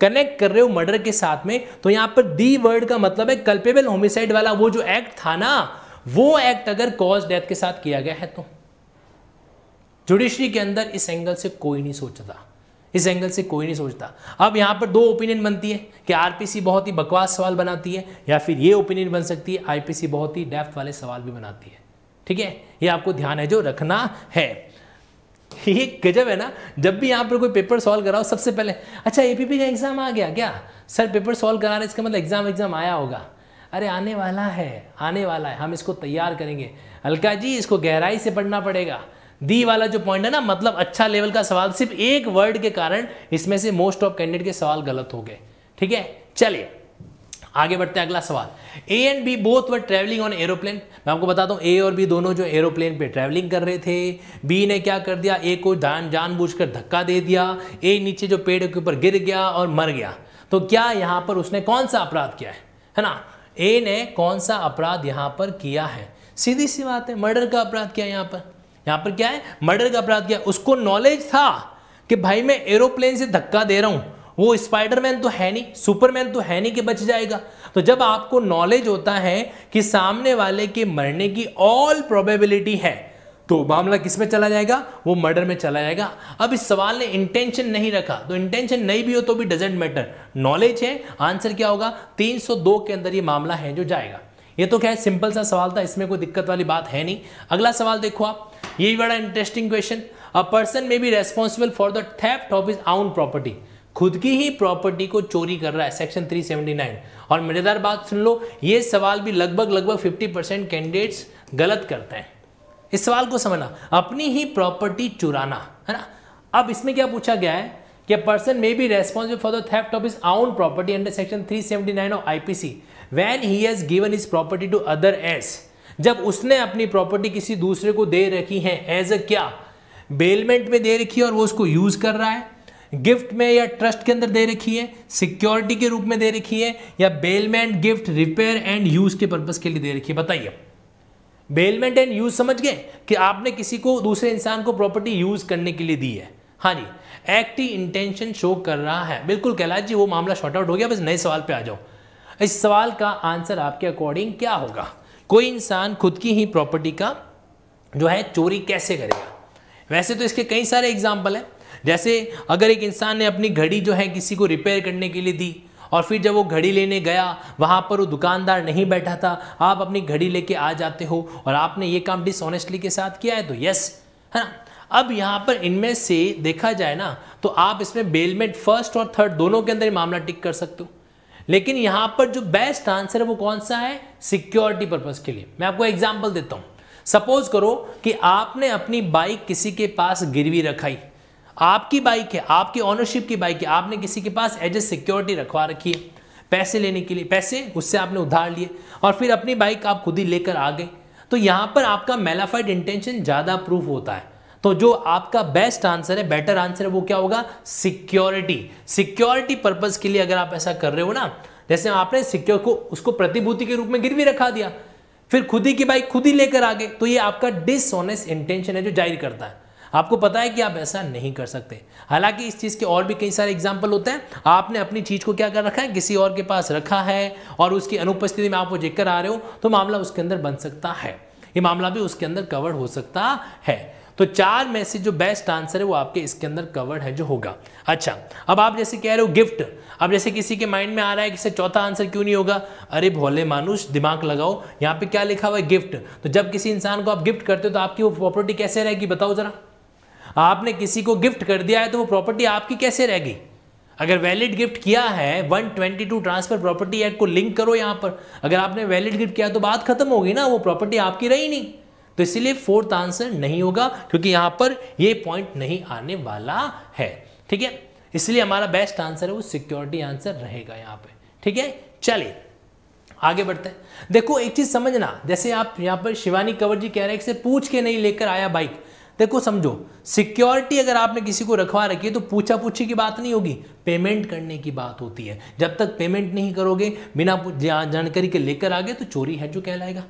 कनेक्ट कर रहे हो मर्डर के साथ में तो यहां पर दी वर्ड का मतलब है कल्पेबल होमिसाइड वाला वो जो एक्ट था ना वो एक्ट अगर कॉज डेथ के साथ किया गया है तो जुडिशरी के अंदर इस एंगल से कोई नहीं सोचता इस एंगल से कोई नहीं सोचता अब यहां पर दो ओपिनियन बनती है कि आरपीसी बहुत ही बकवास सवाल बनाती है या फिर ये ओपिनियन बन सकती है आईपीसी बहुत ही डेफ्थ वाले सवाल भी बनाती है ठीक है ये आपको ध्यान है जो रखना है ये गजब है ना जब भी यहाँ पर कोई पेपर सॉल्व कराओ सबसे पहले अच्छा ए का एग्ज़ाम आ गया क्या सर पेपर सॉल्व करा रहे इसका मतलब एग्ज़ाम एग्ज़ाम आया होगा अरे आने वाला है आने वाला है हम इसको तैयार करेंगे अलका जी इसको गहराई से पढ़ना पड़ेगा दी वाला जो पॉइंट है ना मतलब अच्छा लेवल का सवाल सिर्फ एक वर्ड के कारण इसमें से मोस्ट ऑफ कैंडिडेट के सवाल गलत हो गए ठीक है चलिए आगे बढ़ते हैं अगला सवाल A and B both were travelling on aeroplane मैं आपको बताता हूँ ए और बी दोनों जो एरोप्लेन पे ट्रैवलिंग कर रहे थे बी ने क्या कर दिया ए को जान जानबूझकर धक्का दे दिया ए नीचे जो पेड़ के ऊपर गिर गया और मर गया तो क्या यहाँ पर उसने कौन सा अपराध किया है है ना ए ने कौन सा अपराध यहाँ पर किया है सीधी सी बात है मर्डर का अपराध किया यहाँ पर यहाँ पर क्या है मर्डर का अपराध किया उसको नॉलेज था कि भाई मैं एरोप्लेन से धक्का दे रहा हूँ वो स्पाइडरमैन तो है नहीं सुपरमैन तो है नहीं कि बच जाएगा तो जब आपको नॉलेज होता है कि सामने वाले के मरने की ऑल प्रोबेबिलिटी है तो मामला किस में चला जाएगा वो मर्डर में चला जाएगा अब इस सवाल ने इंटेंशन नहीं रखा तो इंटेंशन नहीं भी हो तो भी डजेंट मैटर नॉलेज है आंसर क्या होगा 302 के अंदर ये मामला है जो जाएगा ये तो क्या है सिंपल सा सवाल था इसमें कोई दिक्कत वाली बात है नहीं अगला सवाल देखो आप ये बड़ा interesting question a person may be responsible for the theft of his own property खुद की ही प्रॉपर्टी को चोरी कर रहा है सेक्शन 379 और मजेदार बात सुन लो ये सवाल भी लगभग लगभग 50 परसेंट कैंडिडेट्स गलत करते हैं इस सवाल को समझना अपनी ही प्रॉपर्टी चुराना है ना अब इसमें क्या पूछा गया है कि person may be responsible for the theft of his own property under section 379 of IPC when he has given his property to others जब उसने अपनी प्रॉपर्टी किसी दूसरे को दे रखी है एज अ क्या बेलमेंट में दे रखी है और वो उसको यूज कर रहा है गिफ्ट में या ट्रस्ट के अंदर दे रखी है सिक्योरिटी के रूप में दे रखी है या bailment gift repair and use के पर्पज के लिए दे रखी है बताइए बेलमेंट एंड यूज समझ गए कि आपने किसी को दूसरे इंसान को प्रॉपर्टी यूज करने के लिए दी है हाँ जी एक्ट ही इंटेंशन शो कर रहा है बिल्कुल कैलाश जी वो मामला शॉर्ट आउट हो गया बस नए सवाल पे आ जाओ इस सवाल का आंसर आपके अकॉर्डिंग क्या होगा कोई इंसान खुद की ही प्रॉपर्टी का जो है चोरी कैसे करेगा वैसे तो इसके कई सारे एग्जाम्पल हैं जैसे अगर एक इंसान ने अपनी घड़ी जो है किसी को रिपेयर करने के लिए दी और फिर जब वो घड़ी लेने गया वहाँ पर वो दुकानदार नहीं बैठा था आप अपनी घड़ी लेके आ जाते हो और आपने ये काम डिसऑनेस्टली के साथ किया है तो यस है ना अब यहाँ पर इनमें से देखा जाए ना तो आप इसमें बेलमेट फर्स्ट और थर्ड दोनों के अंदर ही मामला टिक कर सकते हो लेकिन यहाँ पर जो बेस्ट आंसर है वो कौन सा है सिक्योरिटी पर्पज़ के लिए मैं आपको एग्जाम्पल देता हूँ सपोज करो कि आपने अपनी बाइक किसी के पास गिरवी रखाई आपकी बाइक है आपकी ऑनरशिप की बाइक है आपने किसी के पास एज ए सिक्योरिटी रखवा रखी है पैसे लेने के लिए पैसे उससे आपने उधार लिए और फिर अपनी बाइक आप खुद ही लेकर आ गए तो यहाँ पर आपका मेलाफाइड इंटेंशन ज़्यादा प्रूफ होता है तो जो आपका बेस्ट आंसर है बेटर आंसर है वो क्या होगा सिक्योरिटी सिक्योरिटी पर्पज के लिए अगर आप ऐसा कर रहे हो ना जैसे आपने सिक्योर को उसको प्रतिभूति के रूप में गिरवी रखा दिया फिर खुद ही की बाइक खुद ही लेकर आ गए तो ये आपका डिसऑनेस्ट इंटेंशन है जो जाहिर करता है आपको पता है कि आप ऐसा नहीं कर सकते हालांकि इस चीज़ के और भी कई सारे एग्जाम्पल होते हैं आपने अपनी चीज़ को क्या कर रखा है किसी और के पास रखा है और उसकी अनुपस्थिति में आप वो जिक्र आ रहे हो तो मामला उसके अंदर बन सकता है ये मामला भी उसके अंदर कवर हो सकता है तो चार में से जो बेस्ट आंसर है वो आपके इसके अंदर कवर्ड है जो होगा अच्छा अब आप जैसे कह रहे हो गिफ्ट अब जैसे किसी के माइंड में आ रहा है कि इसे चौथा आंसर क्यों नहीं होगा अरे भोले मानुष दिमाग लगाओ यहाँ पे क्या लिखा हुआ है गिफ्ट तो जब किसी इंसान को आप गिफ्ट करते हो तो आपकी वो प्रॉपर्टी कैसे रहेगी बताओ जरा आपने किसी को गिफ्ट कर दिया है तो वो प्रॉपर्टी आपकी कैसे रहेगी अगर वैलिड गिफ्ट किया है 122 ट्रांसफर प्रॉपर्टी एक्ट को लिंक करो यहाँ पर अगर आपने वैलिड गिफ्ट किया तो बात खत्म होगी ना वो प्रॉपर्टी आपकी रही नहीं तो इसीलिए फोर्थ आंसर नहीं होगा क्योंकि यहाँ पर ये पॉइंट नहीं आने वाला है ठीक है इसलिए हमारा बेस्ट आंसर है वो सिक्योरिटी आंसर रहेगा यहाँ पर ठीक है चलिए आगे बढ़ते हैं देखो एक चीज समझना जैसे आप यहाँ पर शिवानी कंवर जी कह रहे हैं पूछ के नहीं लेकर आया बाइक देखो समझो सिक्योरिटी अगर आपने किसी को रखवा रखी है तो पूछा पूछी की बात नहीं होगी पेमेंट करने की बात होती है जब तक पेमेंट नहीं करोगे बिना जानकारी के लेकर आगे तो चोरी है जो कहलाएगा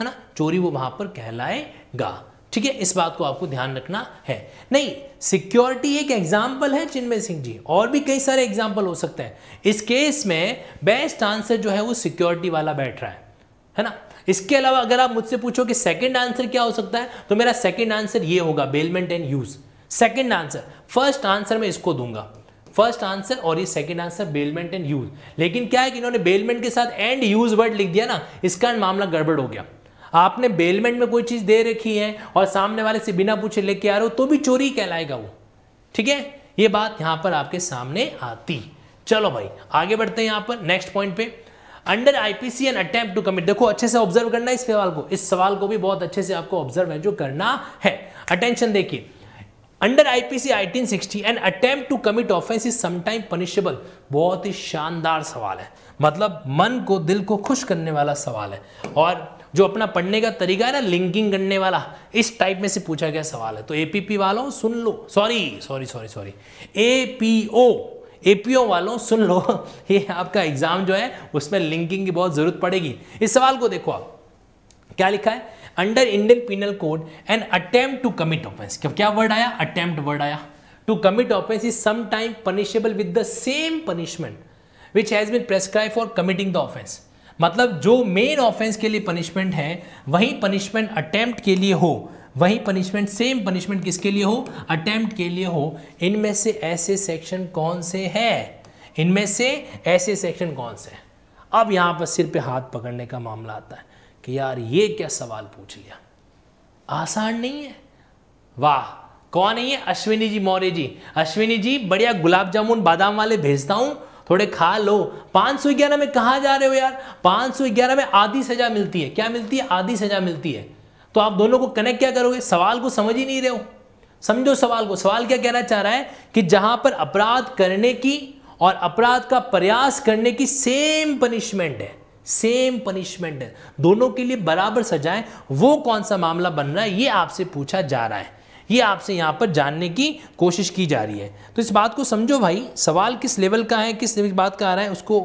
है ना चोरी वो वहां पर कहलाएगा ठीक है इस बात को आपको ध्यान रखना है नहीं सिक्योरिटी एक एग्जाम्पल है चिन्मय सिंह जी और भी कई सारे एग्जाम्पल हो सकते हैं इस केस में बेस्ट आंसर जो है वो सिक्योरिटी वाला बैठ रहा है है ना इसके अलावा अगर आप मुझसे पूछो कि सेकेंड आंसर क्या हो सकता है तो मेरा सेकेंड आंसर ये होगा bailment and use second answer first answer मैं इसको दूंगा फर्स्ट आंसर और ये second answer bailment and use लेकिन क्या है कि इन्होंने बेलमेंट के साथ एंड यूज वर्ड लिख दिया ना इस कारण मामला गड़बड़ हो गया आपने बेलमेंट में कोई चीज दे रखी है और सामने वाले से बिना पूछे लेके आ रहे हो तो भी चोरी कहलाएगा वो ठीक है ये बात यहां पर आपके सामने आती चलो भाई आगे बढ़ते हैं यहां पर नेक्स्ट पॉइंट पे under IPC an attempt to commit देखो अच्छे से ऑब्जर्व करना इस सवाल को इस सवाल को भी बहुत अच्छे से आपको ऑब्जर्व है जो करना है अटेंशन देखिए under IPC 1860 an attempt to commit offence is sometime punishable बहुत ही शानदार सवाल है मतलब मन को दिल को खुश करने वाला सवाल है और जो अपना पढ़ने का तरीका है ना लिंकिंग करने वाला इस टाइप में से पूछा गया सवाल है तो एपीपी वालों सुन लो sorry sorry sorry sorry APO APO वालों सुन लो ये आपका एग्जाम जो है उसमें लिंकिंग की बहुत जरूरत पड़ेगी इस सवाल को देखो आप क्या लिखा है under Indian penal code an attempt to commit offence क्या वर्ड आया अटेम्प्ट वर्ड आया to commit offence is sometime punishable with the same punishment which has been prescribe for committing the offence मतलब जो मेन ऑफेंस के लिए punishment है वही punishment attempt के लिए हो वही पनिशमेंट सेम पनिशमेंट किसके लिए हो अटैम्प्ट के लिए हो इनमें से ऐसे सेक्शन कौन से है इनमें से ऐसे सेक्शन कौन से है अब यहां पर सिर पे हाथ पकड़ने का मामला आता है कि यार ये क्या सवाल पूछ लिया आसान नहीं है वाह कौन है ये अश्विनी जी मौर्य जी अश्विनी जी बढ़िया गुलाब जामुन बादाम वाले भेजता हूं थोड़े खा लो पांच सौ ग्यारह में कहा जा रहे हो यार पांच सौ ग्यारह में आधी सजा मिलती है क्या मिलती है आधी सजा मिलती है तो आप दोनों को कनेक्ट क्या करोगे सवाल को समझ ही नहीं रहे हो समझो सवाल को सवाल क्या कहना चाह रहा है कि जहां पर अपराध करने की और अपराध का प्रयास करने की सेम पनिशमेंट है सेम पनिशमेंट है दोनों के लिए बराबर सजाएं वो कौन सा मामला बन रहा है ये आपसे पूछा जा रहा है ये आपसे यहां पर जानने की कोशिश की जा रही है तो इस बात को समझो भाई सवाल किस लेवल का है किस बात का आ रहा है उसको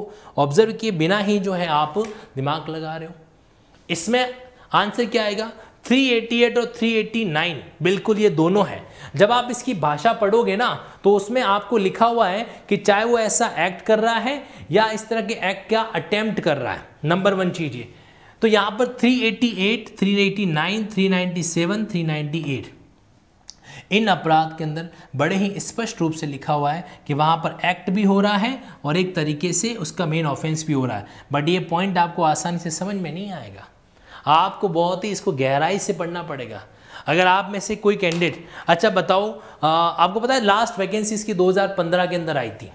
ऑब्जर्व किए बिना ही जो है आप दिमाग लगा रहे हो इसमें आंसर क्या आएगा 388 और 389 बिल्कुल ये दोनों है जब आप इसकी भाषा पढ़ोगे ना तो उसमें आपको लिखा हुआ है कि चाहे वो ऐसा एक्ट कर रहा है या इस तरह के एक्ट का अटेम्प्ट कर रहा है नंबर वन चीज़ ये तो यहां पर 388, 389, 397, 398 इन अपराध के अंदर बड़े ही स्पष्ट रूप से लिखा हुआ है कि वहां पर एक्ट भी हो रहा है और एक तरीके से उसका मेन ऑफेंस भी हो रहा है बट ये पॉइंट आपको आसानी से समझ में नहीं आएगा आपको बहुत ही इसको गहराई से पढ़ना पड़ेगा अगर आप में से कोई कैंडिडेट अच्छा बताओ आ, आपको पता है लास्ट वैकेंसी इसकी 2015 के अंदर आई थी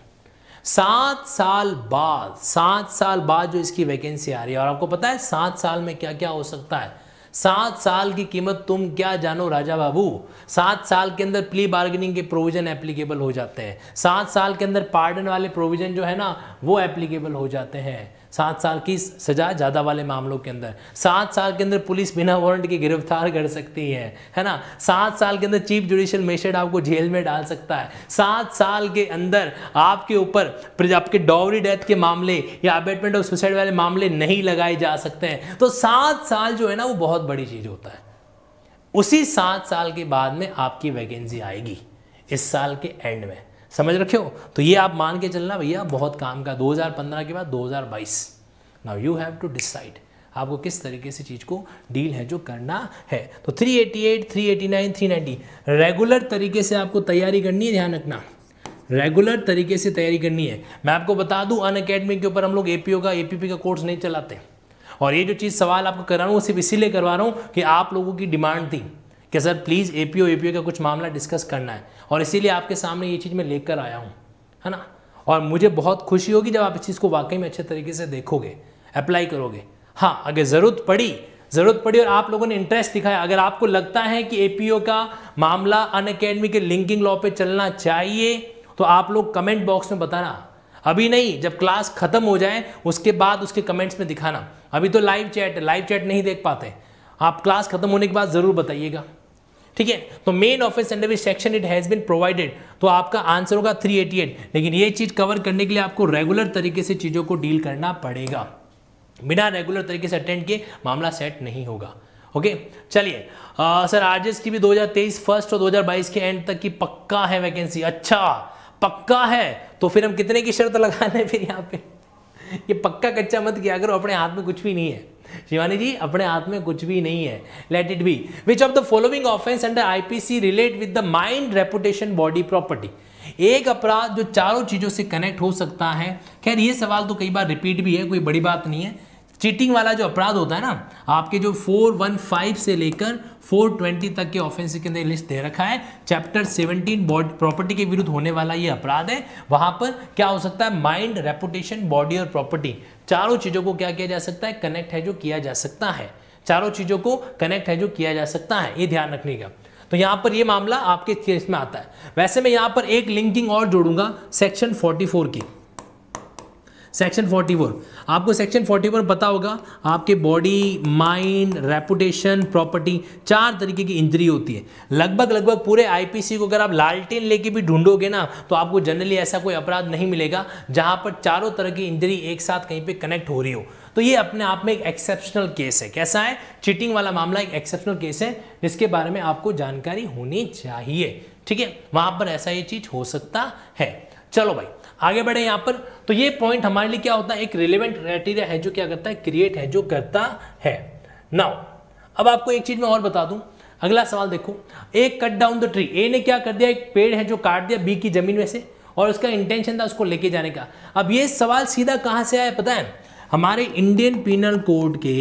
सात साल बाद सात साल बाद जो इसकी वैकेंसी आ रही है और आपको पता है सात साल में क्या क्या हो सकता है सात साल की कीमत तुम क्या जानो राजा बाबू सात साल के अंदर प्ली बार्गेनिंग के प्रोविजन एप्लीकेबल हो जाते हैं सात साल के अंदर पार्डन वाले प्रोविजन जो है ना वो एप्लीकेबल हो जाते हैं सात साल की सजा ज़्यादा वाले मामलों के अंदर सात साल के अंदर पुलिस बिना वारंट के गिरफ्तार कर सकती है है ना सात साल के अंदर चीफ जुडिशियल मेजिस्ट्रेट आपको जेल में डाल सकता है सात साल के अंदर आपके ऊपर आपके डॉवरी डेथ के मामले या अबेटमेंट ऑफ सुसाइड वाले मामले नहीं लगाए जा सकते हैं तो सात साल जो है ना वो बहुत बड़ी चीज़ होता है उसी सात साल के बाद में आपकी वैकेंसी आएगी इस साल के एंड में समझ रखे हो तो ये आप मान के चलना भैया बहुत काम का 2015 के बाद 2022 now you have to decide आपको किस तरीके से चीज़ को डील है जो करना है तो 388, 389, 390 रेगुलर तरीके से आपको तैयारी करनी है ध्यान रखना रेगुलर तरीके से तैयारी करनी है मैं आपको बता दूं अन अकेडमी के ऊपर हम लोग ए का ए का कोर्स नहीं चलाते और ये जो चीज़ सवाल आपको करा रहा हूँ वो सिर्फ इसीलिए करवा रहा हूँ कि आप लोगों की डिमांड थी कि sir please A P O A P O का कुछ मामला डिस्कस करना है और इसीलिए आपके सामने ये चीज़ मैं लेकर आया हूँ है ना और मुझे बहुत खुशी होगी जब आप इस चीज़ को वाकई में अच्छे तरीके से देखोगे अप्लाई करोगे हाँ अगर ज़रूरत पड़ी ज़रूरत पड़ी और आप लोगों ने इंटरेस्ट दिखाया अगर आपको लगता है कि ए का मामला अन अकेडमी के लिंकिंग लॉ पे चलना चाहिए तो आप लोग कमेंट बॉक्स में बताना अभी नहीं जब क्लास खत्म हो जाए उसके बाद उसके कमेंट्स में दिखाना अभी तो लाइव चैट लाइव चैट नहीं देख पाते आप क्लास खत्म होने के बाद ज़रूर बताइएगा ठीक है तो main offence under which section it has been provided तो आपका आंसर होगा 388 लेकिन ये चीज़ कवर करने के लिए आपको रेगुलर तरीके से चीज़ों को डील करना पड़ेगा बिना रेगुलर तरीके से अटेंड किए मामला सेट नहीं होगा ओके चलिए सर आरजेस की भी 2023 फर्स्ट और 2022 के एंड तक की पक्का है वैकेंसी अच्छा पक्का है तो फिर हम कितने की शर्त लगा रहे फिर यहाँ पे ये पक्का कच्चा मत किया करो अपने हाथ में कुछ भी नहीं है शिवानी जी अपने हाथ में कुछ भी नहीं है let it be which of the following offence under IPC relate with the mind reputation body property एक अपराध जो चारों चीज़ों से कनेक्ट हो सकता है खैर ये सवाल तो कई बार रिपीट भी है कोई बड़ी बात नहीं है चीटिंग वाला जो अपराध होता है ना आपके जो 415 से लेकर 420 तक के ऑफेंस के अंदर लिस्ट दे रखा है चैप्टर 17 बॉडी प्रॉपर्टी के विरुद्ध होने वाला ये अपराध है वहां पर क्या हो सकता है माइंड रेपुटेशन बॉडी और प्रॉपर्टी चारों चीज़ों को क्या किया जा सकता है कनेक्ट है जो किया जा सकता है चारों चीज़ों को कनेक्ट है जो किया जा सकता है ये ध्यान रखने का तो यहाँ पर ये मामला आपके केस में आता है वैसे मैं यहाँ पर एक लिंकिंग और जोड़ूंगा सेक्शन 44 की सेक्शन 44 आपको सेक्शन 44 पता होगा आपके बॉडी माइंड रेपुटेशन प्रॉपर्टी चार तरीके की इंजरी होती है लगभग लगभग पूरे आईपीसी को अगर आप लालटेन लेके भी ढूंढोगे ना तो आपको जनरली ऐसा कोई अपराध नहीं मिलेगा जहां पर चारों तरह की इंजरी एक साथ कहीं पे कनेक्ट हो रही हो तो ये अपने आप में एक एक्सेप्शनल केस है कैसा है चीटिंग वाला मामला एक एक्सेप्शनल केस है जिसके बारे में आपको जानकारी होनी चाहिए ठीक है वहां पर ऐसा ये चीज हो सकता है चलो भाई आगे बढ़े यहाँ पर तो ये पॉइंट हमारे लिए क्या होता है एक रिलेवेंट क्राइटेरिया है जो क्या करता है क्रिएट है जो करता है नाउ अब आपको एक चीज़ मैं और बता दूँ अगला सवाल देखो एक cut down the tree A ने क्या कर दिया एक पेड़ है जो काट दिया बी की जमीन में से और उसका इंटेंशन था उसको लेके जाने का अब ये सवाल सीधा कहां से आया पता है हमारे इंडियन पीनल कोड के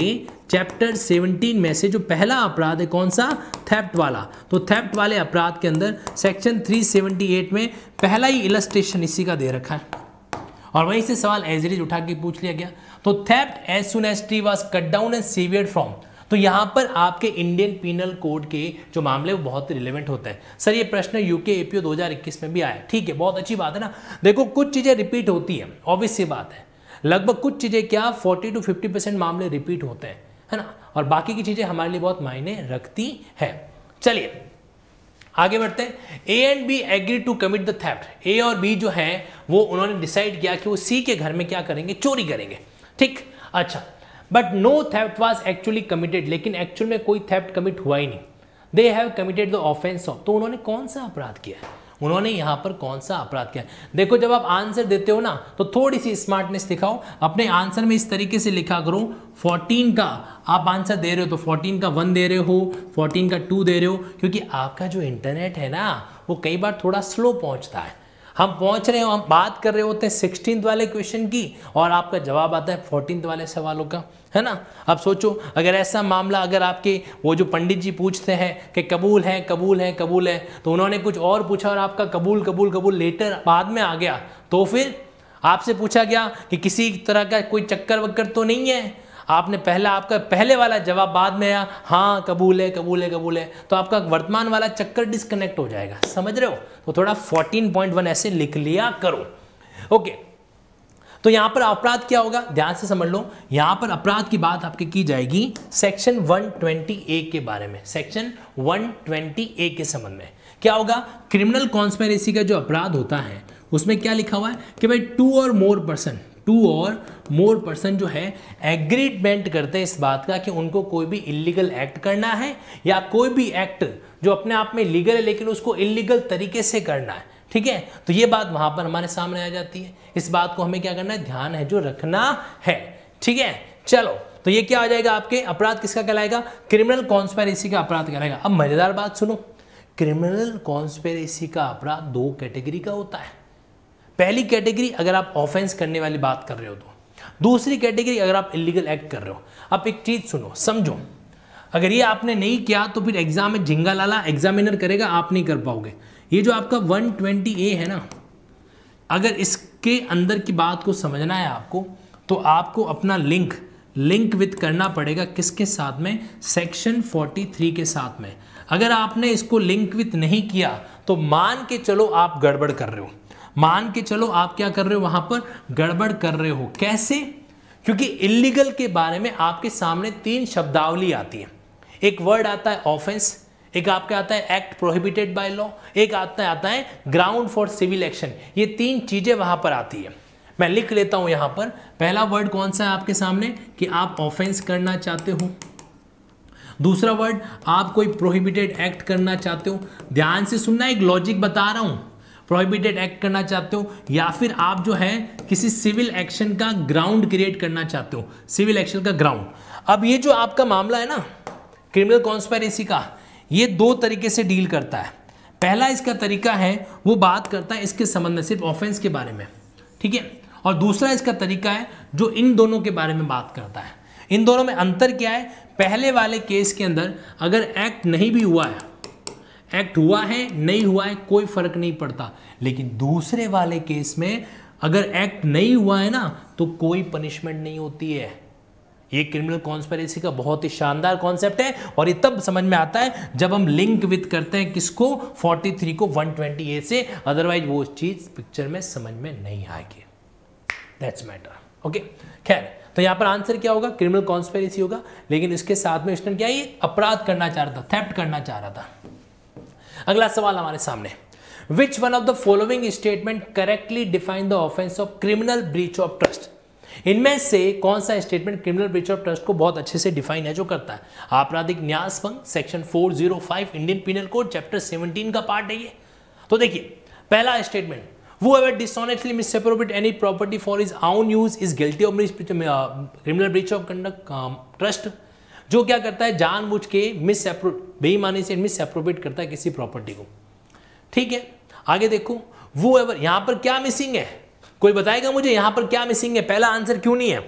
चैप्टर 17 में से जो पहला अपराध है कौन सा थेप्ट वाला तो थेप्ट वाले अपराध के अंदर सेक्शन 378 में पहला ही इलस्ट्रेशन इसी का दे रखा है और वहीं से सवाल एजरीज उठा के पूछ लिया गया तो theft as soon as tree was cut down and severe from तो यहाँ पर आपके इंडियन पीनल कोड के जो मामले वो बहुत रिलेवेंट होते हैं सर ये प्रश्न यूके एपीओ 2021 में भी आया ठीक है बहुत अच्छी बात है ना देखो कुछ चीज़ें रिपीट होती हैं ऑब्वियस सी बात है लगभग कुछ चीज़ें क्या 40 टू 50 परसेंट मामले रिपीट होते हैं है ना और बाकी की चीज़ें हमारे लिए बहुत मायने रखती है चलिए आगे बढ़ते हैं A and B agree to commit the theft A और बी जो है वो उन्होंने डिसाइड किया कि वो सी के घर में क्या करेंगे चोरी करेंगे ठीक अच्छा but no theft was actually committed लेकिन एक्चुअल में कोई थेफ्ट कमिट हुआ ही नहीं they have committed the offence of तो उन्होंने कौन सा अपराध किया है उन्होंने यहाँ पर कौन सा अपराध किया देखो जब आप आंसर देते हो ना तो थोड़ी सी स्मार्टनेस दिखाओ अपने आंसर में इस तरीके से लिखा करो 14 का आप आंसर दे रहे हो तो 14 का वन दे रहे हो 14 का टू दे रहे हो क्योंकि आपका जो इंटरनेट है ना वो कई बार थोड़ा स्लो पहुँचता है हम पहुंच रहे हो हम बात कर रहे होते हैं सिक्सटीन वाले क्वेश्चन की और आपका जवाब आता है फोर्टीन वाले सवालों का है ना अब सोचो अगर ऐसा मामला अगर आपके वो जो पंडित जी पूछते हैं कि कबूल है कबूल है कबूल है तो उन्होंने कुछ और पूछा और आपका कबूल कबूल कबूल लेटर बाद में आ गया तो फिर आपसे पूछा गया कि किसी तरह का कोई चक्कर वक्कर तो नहीं है आपने पहला आपका पहले वाला जवाब बाद में आया हाँ कबूल है कबूल है कबूल है तो आपका वर्तमान वाला चक्कर डिस्कनेक्ट हो जाएगा समझ रहे हो तो थोड़ा 14.1 ऐसे लिख लिया करो ओके तो यहां पर अपराध क्या होगा ध्यान से समझ लो यहां पर अपराध की बात आपकी की जाएगी सेक्शन वन ए के बारे में सेक्शन वन ए के संबंध में क्या होगा क्रिमिनल कॉन्स्पेरेसी का जो अपराध होता है उसमें क्या लिखा हुआ है कि भाई टू और मोर पर्सन टू और मोर पर्सन जो है एग्रीमेंट करते हैं इस बात का कि उनको कोई भी इलीगल एक्ट करना है या कोई भी एक्ट जो अपने आप में लीगल है लेकिन उसको इलीगल तरीके से करना है ठीक है तो ये बात वहां पर हमारे सामने आ जाती है इस बात को हमें क्या करना है ध्यान है जो रखना है ठीक है चलो तो ये क्या आ जाएगा आपके अपराध किसका कहलाएगा क्रिमिनल कॉन्स्पेरेसी का अपराध कहलाएगा अब मज़ेदार बात सुनो क्रिमिनल कॉन्स्पेरेसी का अपराध दो कैटेगरी का होता है पहली कैटेगरी अगर आप ऑफेंस करने वाली बात कर रहे हो तो दूसरी कैटेगरी अगर आप इलीगल एक्ट कर रहे हो आप एक चीज़ सुनो समझो अगर ये आपने नहीं किया तो फिर एग्जाम में झिंगा लाला एग्जामिनर करेगा आप नहीं कर पाओगे ये जो आपका 120 ए है ना अगर इसके अंदर की बात को समझना है आपको तो आपको अपना लिंक लिंक विथ करना पड़ेगा किसके साथ में सेक्शन 43 के साथ में अगर आपने इसको लिंक विथ नहीं किया तो मान के चलो आप गड़बड़ कर रहे हो मान के चलो आप क्या कर रहे हो वहां पर गड़बड़ कर रहे हो कैसे क्योंकि इलीगल के बारे में आपके सामने तीन शब्दावली आती है एक वर्ड आता है ऑफेंस एक आपका आता है एक्ट प्रोहिबिटेड बाय लॉ एक आता है आता है ग्राउंड फॉर सिविल एक्शन ये तीन चीज़ें वहां पर आती है मैं लिख लेता हूं यहाँ पर पहला वर्ड कौन सा है आपके सामने कि आप ऑफेंस करना चाहते हो दूसरा वर्ड आप कोई प्रोहिबिटेड एक्ट करना चाहते हो ध्यान से सुनना एक लॉजिक बता रहा हूं प्रोहिबिटेड एक्ट करना चाहते हो या फिर आप जो है किसी सिविल एक्शन का ग्राउंड क्रिएट करना चाहते हो सिविल एक्शन का ग्राउंड अब ये जो आपका मामला है ना क्रिमिनल कॉन्स्पेरेसी का ये दो तरीके से डील करता है पहला इसका तरीका है वो बात करता है इसके संबंध में सिर्फ ऑफेंस के बारे में ठीक है और दूसरा इसका तरीका है जो इन दोनों के बारे में बात करता है इन दोनों में अंतर क्या है पहले वाले केस के अंदर अगर एक्ट नहीं भी हुआ है एक्ट हुआ है नहीं हुआ है कोई फर्क नहीं पड़ता लेकिन दूसरे वाले केस में अगर एक्ट नहीं हुआ है ना तो कोई पनिशमेंट नहीं होती है ये क्रिमिनल कॉन्स्पेरेसी का बहुत ही शानदार कॉन्सेप्ट है और ये तब समझ में आता है जब हम लिंक विद करते हैं किसको 43 को ए से अदरवाइज वो चीज़ पिक्चर में समझ में नहीं आएगी दैट्स मैटर ओके खैर तो यहां पर आंसर क्या होगा क्रिमिनल कॉन्स्पेरेसी होगा लेकिन इसके साथ में क्या ये अपराध करना चाह रहा था थेप्ट करना चाह रहा था अगला सवाल हमारे सामने which one of the following statement correctly define the offence of criminal breach of trust इनमें से कौन सा statement criminal breach of trust को बहुत अच्छे से डिफाइन है जो करता है आपराधिक न्यास भंग section 405 Indian penal code chapter 17 का पार्ट है ये तो देखिए पहला statement whoever dishonestly misappropriate any property for his own use is guilty of criminal breach of conduct trust जो क्या करता है जानबूझ के मिस बेईमानी से मिस अप्रोपेट करता है किसी प्रॉपर्टी को ठीक है आगे देखो वो एवर यहां पर क्या मिसिंग है कोई बताएगा मुझे यहां पर क्या मिसिंग है पहला आंसर क्यों नहीं है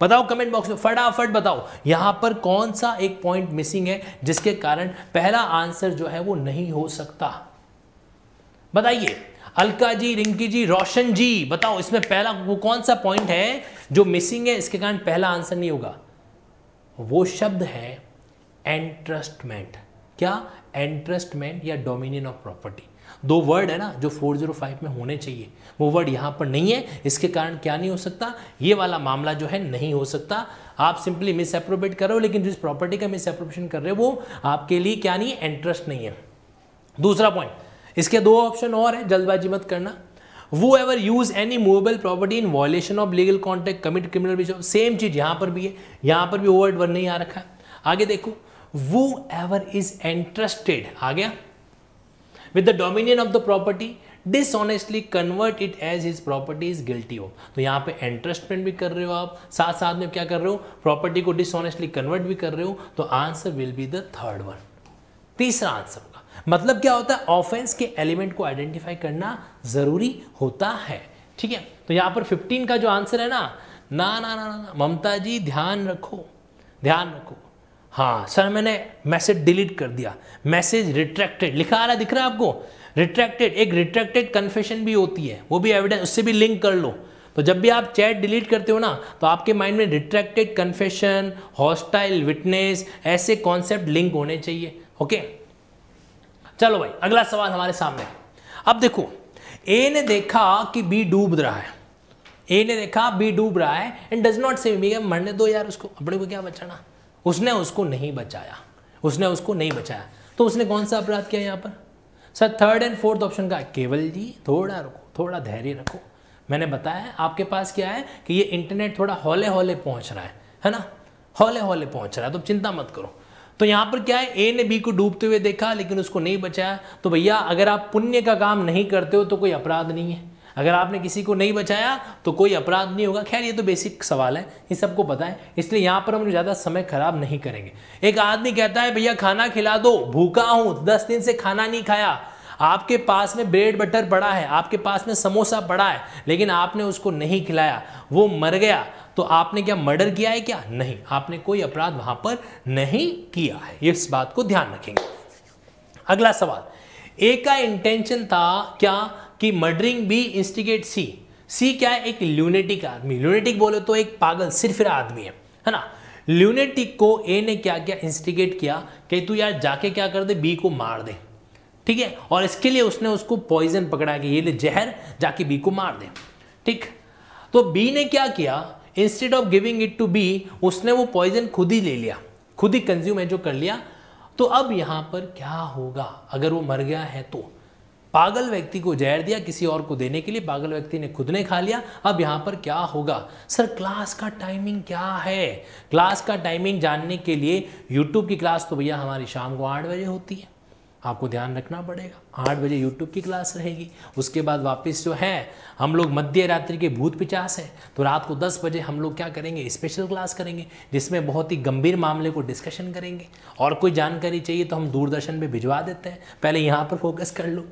बताओ कमेंट बॉक्स में फटाफट बताओ यहां पर कौन सा एक पॉइंट मिसिंग है जिसके कारण पहला आंसर जो है वो नहीं हो सकता बताइए अलका जी रिंकी जी रोशन जी बताओ इसमें पहला वो कौन सा पॉइंट है जो मिसिंग है इसके कारण पहला आंसर नहीं होगा वो शब्द है एंट्रस्टमेंट क्या एंट्रस्टमेंट या डोमिनियन ऑफ प्रॉपर्टी दो वर्ड है ना जो 405 में होने चाहिए वो वर्ड यहां पर नहीं है इसके कारण क्या नहीं हो सकता ये वाला मामला जो है नहीं हो सकता आप सिंपली मिस अप्रोप्रिएट कर रहे हो लेकिन जिस प्रॉपर्टी का मिस अप्रोप्रिएशन कर रहे हो वो आपके लिए क्या नहीं है एंट्रस्ट नहीं है दूसरा पॉइंट इसके दो ऑप्शन और है जल्दबाजी मत करना whoever use any movable property in violation of legal contract commit criminal बिजॉब सेम चीज यहां पर भी है यहां पर भी ओवर्ड वर्ड नहीं आ रखा आगे देखो वो एवर इज एंट्रस्टेड आ गया with the dominion of the property dishonestly convert it as his property is guilty हो तो यहाँ पे एंट्रस्टमेंट भी कर रहे हो आप साथ साथ में क्या कर रहे हो प्रॉपर्टी को डिसऑनेस्टली कन्वर्ट भी कर रहे हो तो answer will be the third one तीसरा आंसर मतलब क्या होता है ऑफेंस के एलिमेंट को आइडेंटिफाई करना ज़रूरी होता है ठीक है तो यहां पर 15 का जो आंसर है ना ना ना ना ना, ना ममता जी ध्यान रखो ध्यान रखो हाँ सर मैंने मैसेज डिलीट कर दिया मैसेज रिट्रैक्टेड लिखा आ रहा दिख रहा है आपको रिट्रैक्टेड एक रिट्रैक्टेड कन्फेशन भी होती है वो भी एविडेंस उससे भी लिंक कर लो तो जब भी आप चैट डिलीट करते हो ना तो आपके माइंड में रिट्रैक्टेड कन्फेशन हॉस्टाइल विटनेस ऐसे कॉन्सेप्ट लिंक होने चाहिए ओके okay? चलो भाई अगला सवाल हमारे सामने अब देखो ए ने देखा कि बी डूब रहा है ए ने देखा बी डूब रहा है एंड डज नॉट से मरने दो यार उसको अपने को क्या बचाना उसने उसको नहीं बचाया उसने उसको नहीं बचाया तो उसने कौन सा अपराध किया यहाँ पर sir third and fourth option का केवल जी थोड़ा रुको थोड़ा धैर्य रखो मैंने बताया आपके पास क्या है कि ये इंटरनेट थोड़ा हौले हौले पहुँच रहा है है ना हौले हौले पहुँच रहा है तो चिंता मत करो तो यहाँ पर क्या है ए ने बी को डूबते हुए देखा लेकिन उसको नहीं बचाया तो भैया अगर आप पुण्य का काम नहीं करते हो तो कोई अपराध नहीं है अगर आपने किसी को नहीं बचाया तो कोई अपराध नहीं होगा खैर ये तो बेसिक सवाल है ये सबको पता है इसलिए यहाँ पर हम ज़्यादा समय खराब नहीं करेंगे एक आदमी कहता है भैया खाना खिला दो भूखा हूँ दस दिन से खाना नहीं खाया आपके पास में ब्रेड बटर पड़ा है आपके पास में समोसा पड़ा है लेकिन आपने उसको नहीं खिलाया वो मर गया तो आपने क्या मर्डर किया है क्या नहीं आपने कोई अपराध वहां पर नहीं किया है इस बात को ध्यान रखेंगे अगला सवाल ए का इंटेंशन था क्या कि murdering B instigate C C क्या है एक ल्यूनेटिक आदमी ल्यूनेटिक बोले तो एक पागल सिर्फ आदमी है है ना ल्यूनेटिक को ए ने क्या किया इंस्टिगेट किया कि तू यार जाके क्या कर दे बी को मार दे ठीक है और इसके लिए उसने उसको पॉइजन पकड़ा कि ये ले जहर जाके बी को मार दे ठीक तो बी ने क्या किया instead of giving it to B उसने वो पॉइजन खुद ही ले लिया खुद ही कंज्यूम है जो कर लिया तो अब यहाँ पर क्या होगा अगर वो मर गया है तो पागल व्यक्ति को जहर दिया किसी और को देने के लिए पागल व्यक्ति ने खुद ने खा लिया अब यहाँ पर क्या होगा सर क्लास का टाइमिंग क्या है क्लास का टाइमिंग जानने के लिए यूट्यूब की क्लास तो भैया हमारी शाम को आठ बजे होती है आपको ध्यान रखना पड़ेगा आठ बजे यूट्यूब की क्लास रहेगी उसके बाद वापस जो है हम लोग मध्य रात्रि के भूत पिचास है तो रात को दस बजे हम लोग क्या करेंगे स्पेशल क्लास करेंगे जिसमें बहुत ही गंभीर मामले को डिस्कशन करेंगे और कोई जानकारी चाहिए तो हम दूरदर्शन पर भिजवा देते हैं पहले यहाँ पर फोकस कर लो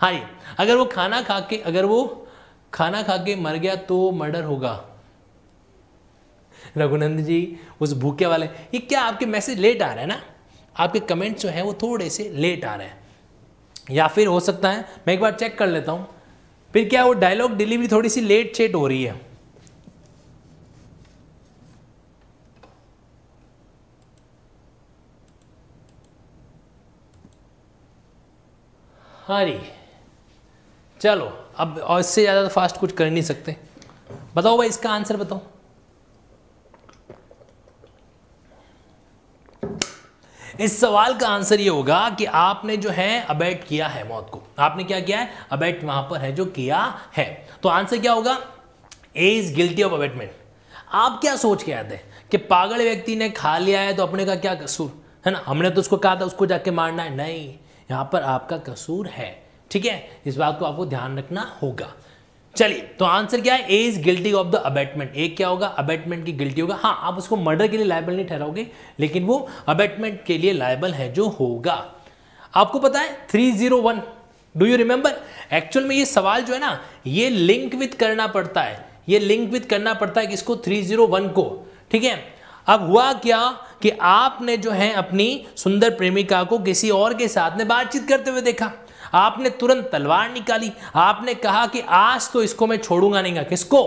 हाँ जी अगर वो खाना खा के अगर वो खाना खा के मर गया तो मर्डर होगा रघुनंद जी उस भूखे वाले ये क्या आपके मैसेज लेट आ रहा है ना आपके कमेंट्स जो हैं वो थोड़े से लेट आ रहे हैं या फिर हो सकता है मैं एक बार चेक कर लेता हूँ फिर क्या वो डायलॉग डिलीवरी थोड़ी सी लेट चेट हो रही है हाँ जी चलो अब और इससे ज़्यादा फास्ट तो कुछ कर नहीं सकते बताओ भाई इसका आंसर बताओ इस सवाल का आंसर ये होगा कि आपने जो है अबेट किया है मौत को आपने क्या किया है अबैट वहां पर है जो किया है तो आंसर क्या होगा A is guilty of abetment आप क्या सोच के आते हैं कि पागल व्यक्ति ने खा लिया है तो अपने का क्या कसूर है ना हमने तो उसको कहा था उसको जाके मारना है नहीं यहां पर आपका कसूर है ठीक है इस बात को आपको ध्यान रखना होगा चलिए तो आंसर क्या है A is guilty of the abetment A क्या होगा अबेटमेंट की गिल्टी होगा हाँ आप उसको मर्डर के लिए लाइबल नहीं ठहराओगे लेकिन वो अबेटमेंट के लिए लाइबल है जो होगा आपको पता है three zero one do you remember actual में ये सवाल जो है ना ये लिंक विथ करना पड़ता है ये लिंक विथ करना पड़ता है किसको थ्री जीरो वन को ठीक है अब हुआ क्या कि आपने जो है अपनी सुंदर प्रेमिका को किसी और के साथ में बातचीत करते हुए देखा आपने तुरंत तलवार निकाली आपने कहा कि आज तो इसको मैं छोड़ूंगा नहीं किसको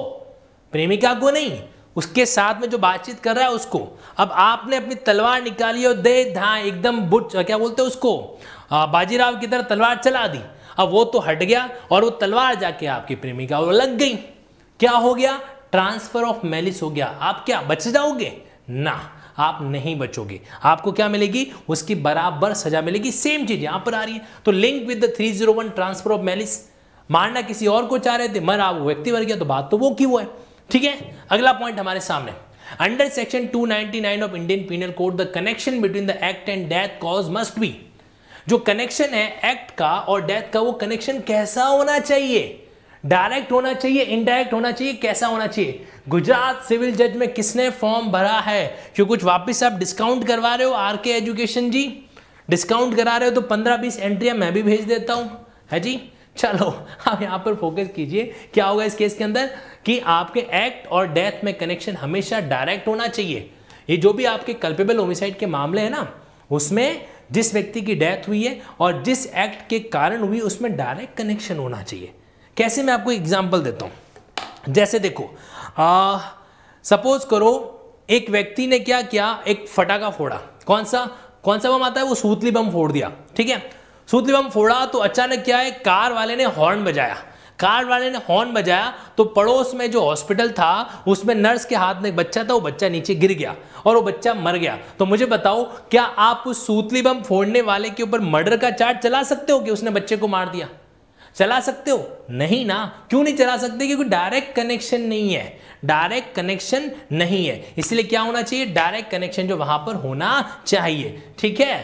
प्रेमिका को नहीं उसके साथ में जो बातचीत कर रहा है उसको अब आपने अपनी तलवार निकाली और दे धा एकदम बुट क्या बोलते हैं उसको बाजीराव की तरह तलवार चला दी अब वो तो हट गया और वो तलवार जाके आपकी प्रेमिका और लग गई क्या हो गया ट्रांसफर ऑफ मेलिस हो गया आप क्या बच जाओगे ना आप नहीं बचोगे आपको क्या मिलेगी उसकी बराबर सजा मिलेगी सेम चीज यहां पर आ रही है तो link with the three zero one transfer of malice मारना किसी और को चाह रहे थे मर आप व्यक्ति मर गया तो बात तो वो की वो है ठीक है अगला पॉइंट हमारे सामने under section 299 of Indian penal code the connection between the act and death cause must be जो कनेक्शन है एक्ट का और डेथ का वो कनेक्शन कैसा होना चाहिए डायरेक्ट होना चाहिए इनडायरेक्ट होना चाहिए कैसा होना चाहिए गुजरात सिविल जज में किसने फॉर्म भरा है क्यों कुछ वापस आप डिस्काउंट करवा रहे हो आर के एजुकेशन जी डिस्काउंट करा रहे हो तो पंद्रह बीस एंट्रियाँ मैं भी भेज देता हूँ है जी चलो आप यहाँ पर फोकस कीजिए क्या होगा इस केस के अंदर कि आपके एक्ट और डेथ में कनेक्शन हमेशा डायरेक्ट होना चाहिए ये जो भी आपके कल्पेबल होमिसाइड के मामले हैं ना उसमें जिस व्यक्ति की डेथ हुई है और जिस एक्ट के कारण हुई उसमें डायरेक्ट कनेक्शन होना चाहिए कैसे मैं आपको एग्जाम्पल देता हूँ जैसे देखो सपोज करो एक व्यक्ति ने क्या किया एक फटाका फोड़ा कौन सा कौन सा बम आता है वो सूतली बम फोड़ दिया ठीक है सूतली बम फोड़ा तो अचानक क्या है कार वाले ने हॉर्न बजाया कार वाले ने हॉर्न बजाया तो पड़ोस में जो हॉस्पिटल था उसमें नर्स के हाथ में एक बच्चा था वो बच्चा नीचे गिर गया और वो बच्चा मर गया तो मुझे बताओ क्या आप उस सूतली बम फोड़ने वाले के ऊपर मर्डर का चार्ज चला सकते हो कि उसने बच्चे को मार दिया चला सकते हो नहीं ना क्यों नहीं चला सकते क्योंकि डायरेक्ट कनेक्शन नहीं है डायरेक्ट कनेक्शन नहीं है इसलिए क्या होना चाहिए डायरेक्ट कनेक्शन जो वहां पर होना चाहिए ठीक है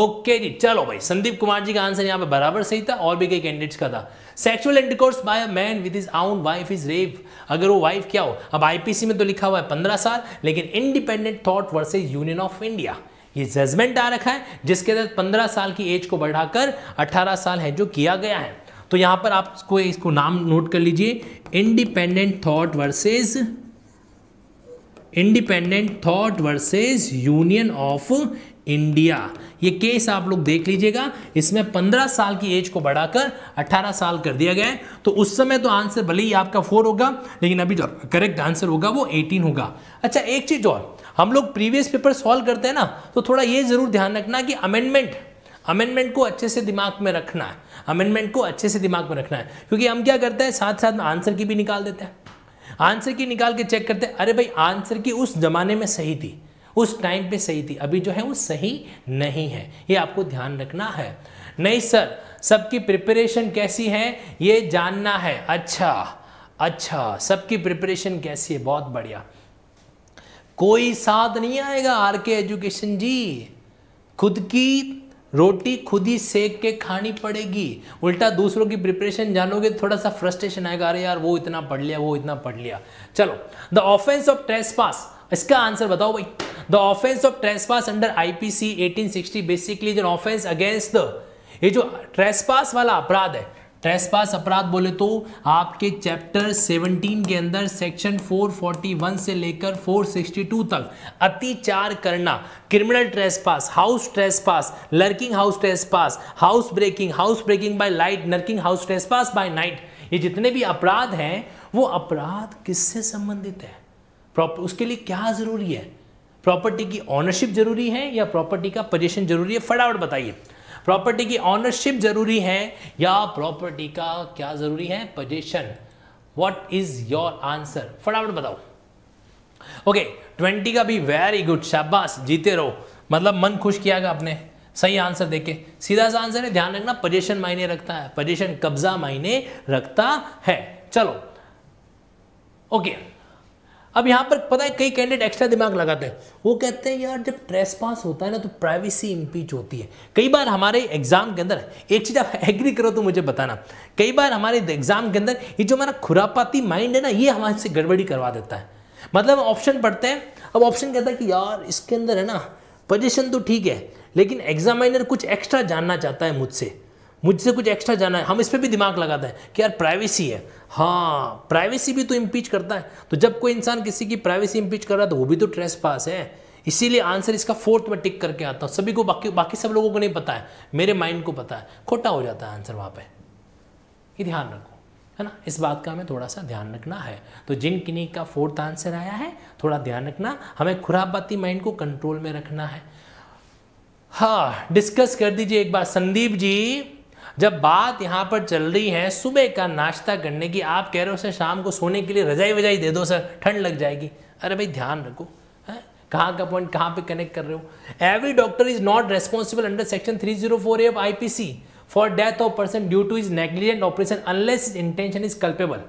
ओके जी चलो भाई संदीप कुमार जी का आंसर यहाँ पे बराबर सही था और भी कई कैंडिडेट्स का था sexual intercourse by a man with his own wife is rape अगर वो वाइफ क्या हो अब आईपीसी में तो लिखा हुआ है पंद्रह साल लेकिन independent thought versus union of India ये जजमेंट आ रखा है जिसके तहत पंद्रह साल की एज को बढ़ाकर अठारह साल है जो किया गया है तो यहाँ पर आपको इसको नाम नोट कर लीजिए independent thought versus independent thought versus union of India ये केस आप लोग देख लीजिएगा इसमें 15 साल की एज को बढ़ाकर 18 साल कर दिया गया है तो उस समय तो आंसर भले ही आपका फोर होगा लेकिन अभी जो करेक्ट आंसर होगा वो 18 होगा अच्छा एक चीज़ और हम लोग प्रीवियस पेपर सॉल्व करते हैं ना तो थोड़ा ये ज़रूर ध्यान रखना कि अमेंडमेंट अमेंडमेंट को अच्छे से दिमाग में रखना है अमेंडमेंट को अच्छे से दिमाग में रखना है क्योंकि हम क्या करते हैं साथ साथ आंसर की भी निकाल देते हैं आंसर की निकाल के चेक करते हैं अरे भाई आंसर की उस ज़माने में सही थी उस टाइम पे सही थी अभी जो है वो सही नहीं है ये आपको ध्यान रखना है नहीं सर सबकी प्रिपरेशन कैसी है ये जानना है अच्छा अच्छा सबकी प्रिपरेशन कैसी है बहुत बढ़िया कोई साथ नहीं आएगा आर के एजुकेशन जी खुद की रोटी खुद ही सेक के खानी पड़ेगी उल्टा दूसरों की प्रिपरेशन जानोगे तो थोड़ा सा फ्रस्ट्रेशन आएगा अरे यार वो इतना पढ़ लिया वो इतना पढ़ लिया चलो the offence of trespass इसका आंसर बताओ भाई the offence of trespass under IPC 1860 basically जो ऑफेंस अगेंस्ट द ये जो ट्रेस पास वाला अपराध है ट्रेसपास अपराध बोले तो आपके चैप्टर 17 के अंदर सेक्शन 441 से लेकर 462 तक अतिचार करना criminal trespass house trespass lurking house trespass house breaking house breaking by light lurking house trespass by night ये जितने भी अपराध हैं वो अपराध किससे संबंधित है उसके लिए क्या ज़रूरी है प्रॉपर्टी की ऑनरशिप जरूरी है या प्रॉपर्टी का पोजेशन जरूरी है फटाफट बताइए प्रॉपर्टी की ऑनरशिप जरूरी है या प्रॉपर्टी का क्या जरूरी है possession what is your answer फटाफट बताओ ओके okay, ट्वेंटी का भी वेरी गुड शाबाश जीते रहो मतलब मन खुश किया गया आपने सही आंसर देखे सीधा सा आंसर है ध्यान रखना पोजेशन मायने रखता है पोजेशन कब्जा मायने रखता है चलो ओके okay. अब यहाँ पर पता है कई कैंडिडेट एक्स्ट्रा दिमाग लगाते हैं वो कहते हैं यार जब ट्रेस पास होता है ना तो प्राइवेसी इम्पीच होती है कई बार हमारे एग्जाम के अंदर एक चीज़ आप एग्री करो तो मुझे बताना कई बार हमारे एग्जाम के अंदर ये जो हमारा खुरापाती माइंड है ना ये हमारे से गड़बड़ी करवा देता है मतलब ऑप्शन पढ़ते हैं अब ऑप्शन कहता है कि यार इसके अंदर है ना पोजिशन तो ठीक है लेकिन एग्जामिनर कुछ एक्स्ट्रा जानना चाहता है मुझसे मुझसे कुछ एक्स्ट्रा जाना है हम इस पर भी दिमाग लगाते हैं कि यार प्राइवेसी है हाँ प्राइवेसी भी तो इम्पीच करता है तो जब कोई इंसान किसी की प्राइवेसी इम्पीच कर रहा है तो वो भी तो ट्रेस पास है इसीलिए आंसर इसका फोर्थ में टिक करके आता हूँ सभी को बाकी बाकी सब लोगों को नहीं पता है मेरे माइंड को पता है खोटा हो जाता है आंसर वहाँ पर ये ध्यान रखो है ना इस बात का हमें थोड़ा सा ध्यान रखना है तो जिन किन्हीं का फोर्थ आंसर आया है थोड़ा ध्यान रखना हमें खुराबाती माइंड को कंट्रोल में रखना है हाँ डिस्कस कर दीजिए एक बार संदीप जी जब बात यहाँ पर चल रही है सुबह का नाश्ता करने की आप कह रहे हो सर शाम को सोने के लिए रजाई वजाई दे दो सर ठंड लग जाएगी अरे भाई ध्यान रखो कहाँ का पॉइंट कहाँ पे कनेक्ट कर रहे हो every doctor is not responsible under section three zero four of I P C for death of person due to his negligent operation unless intention is culpable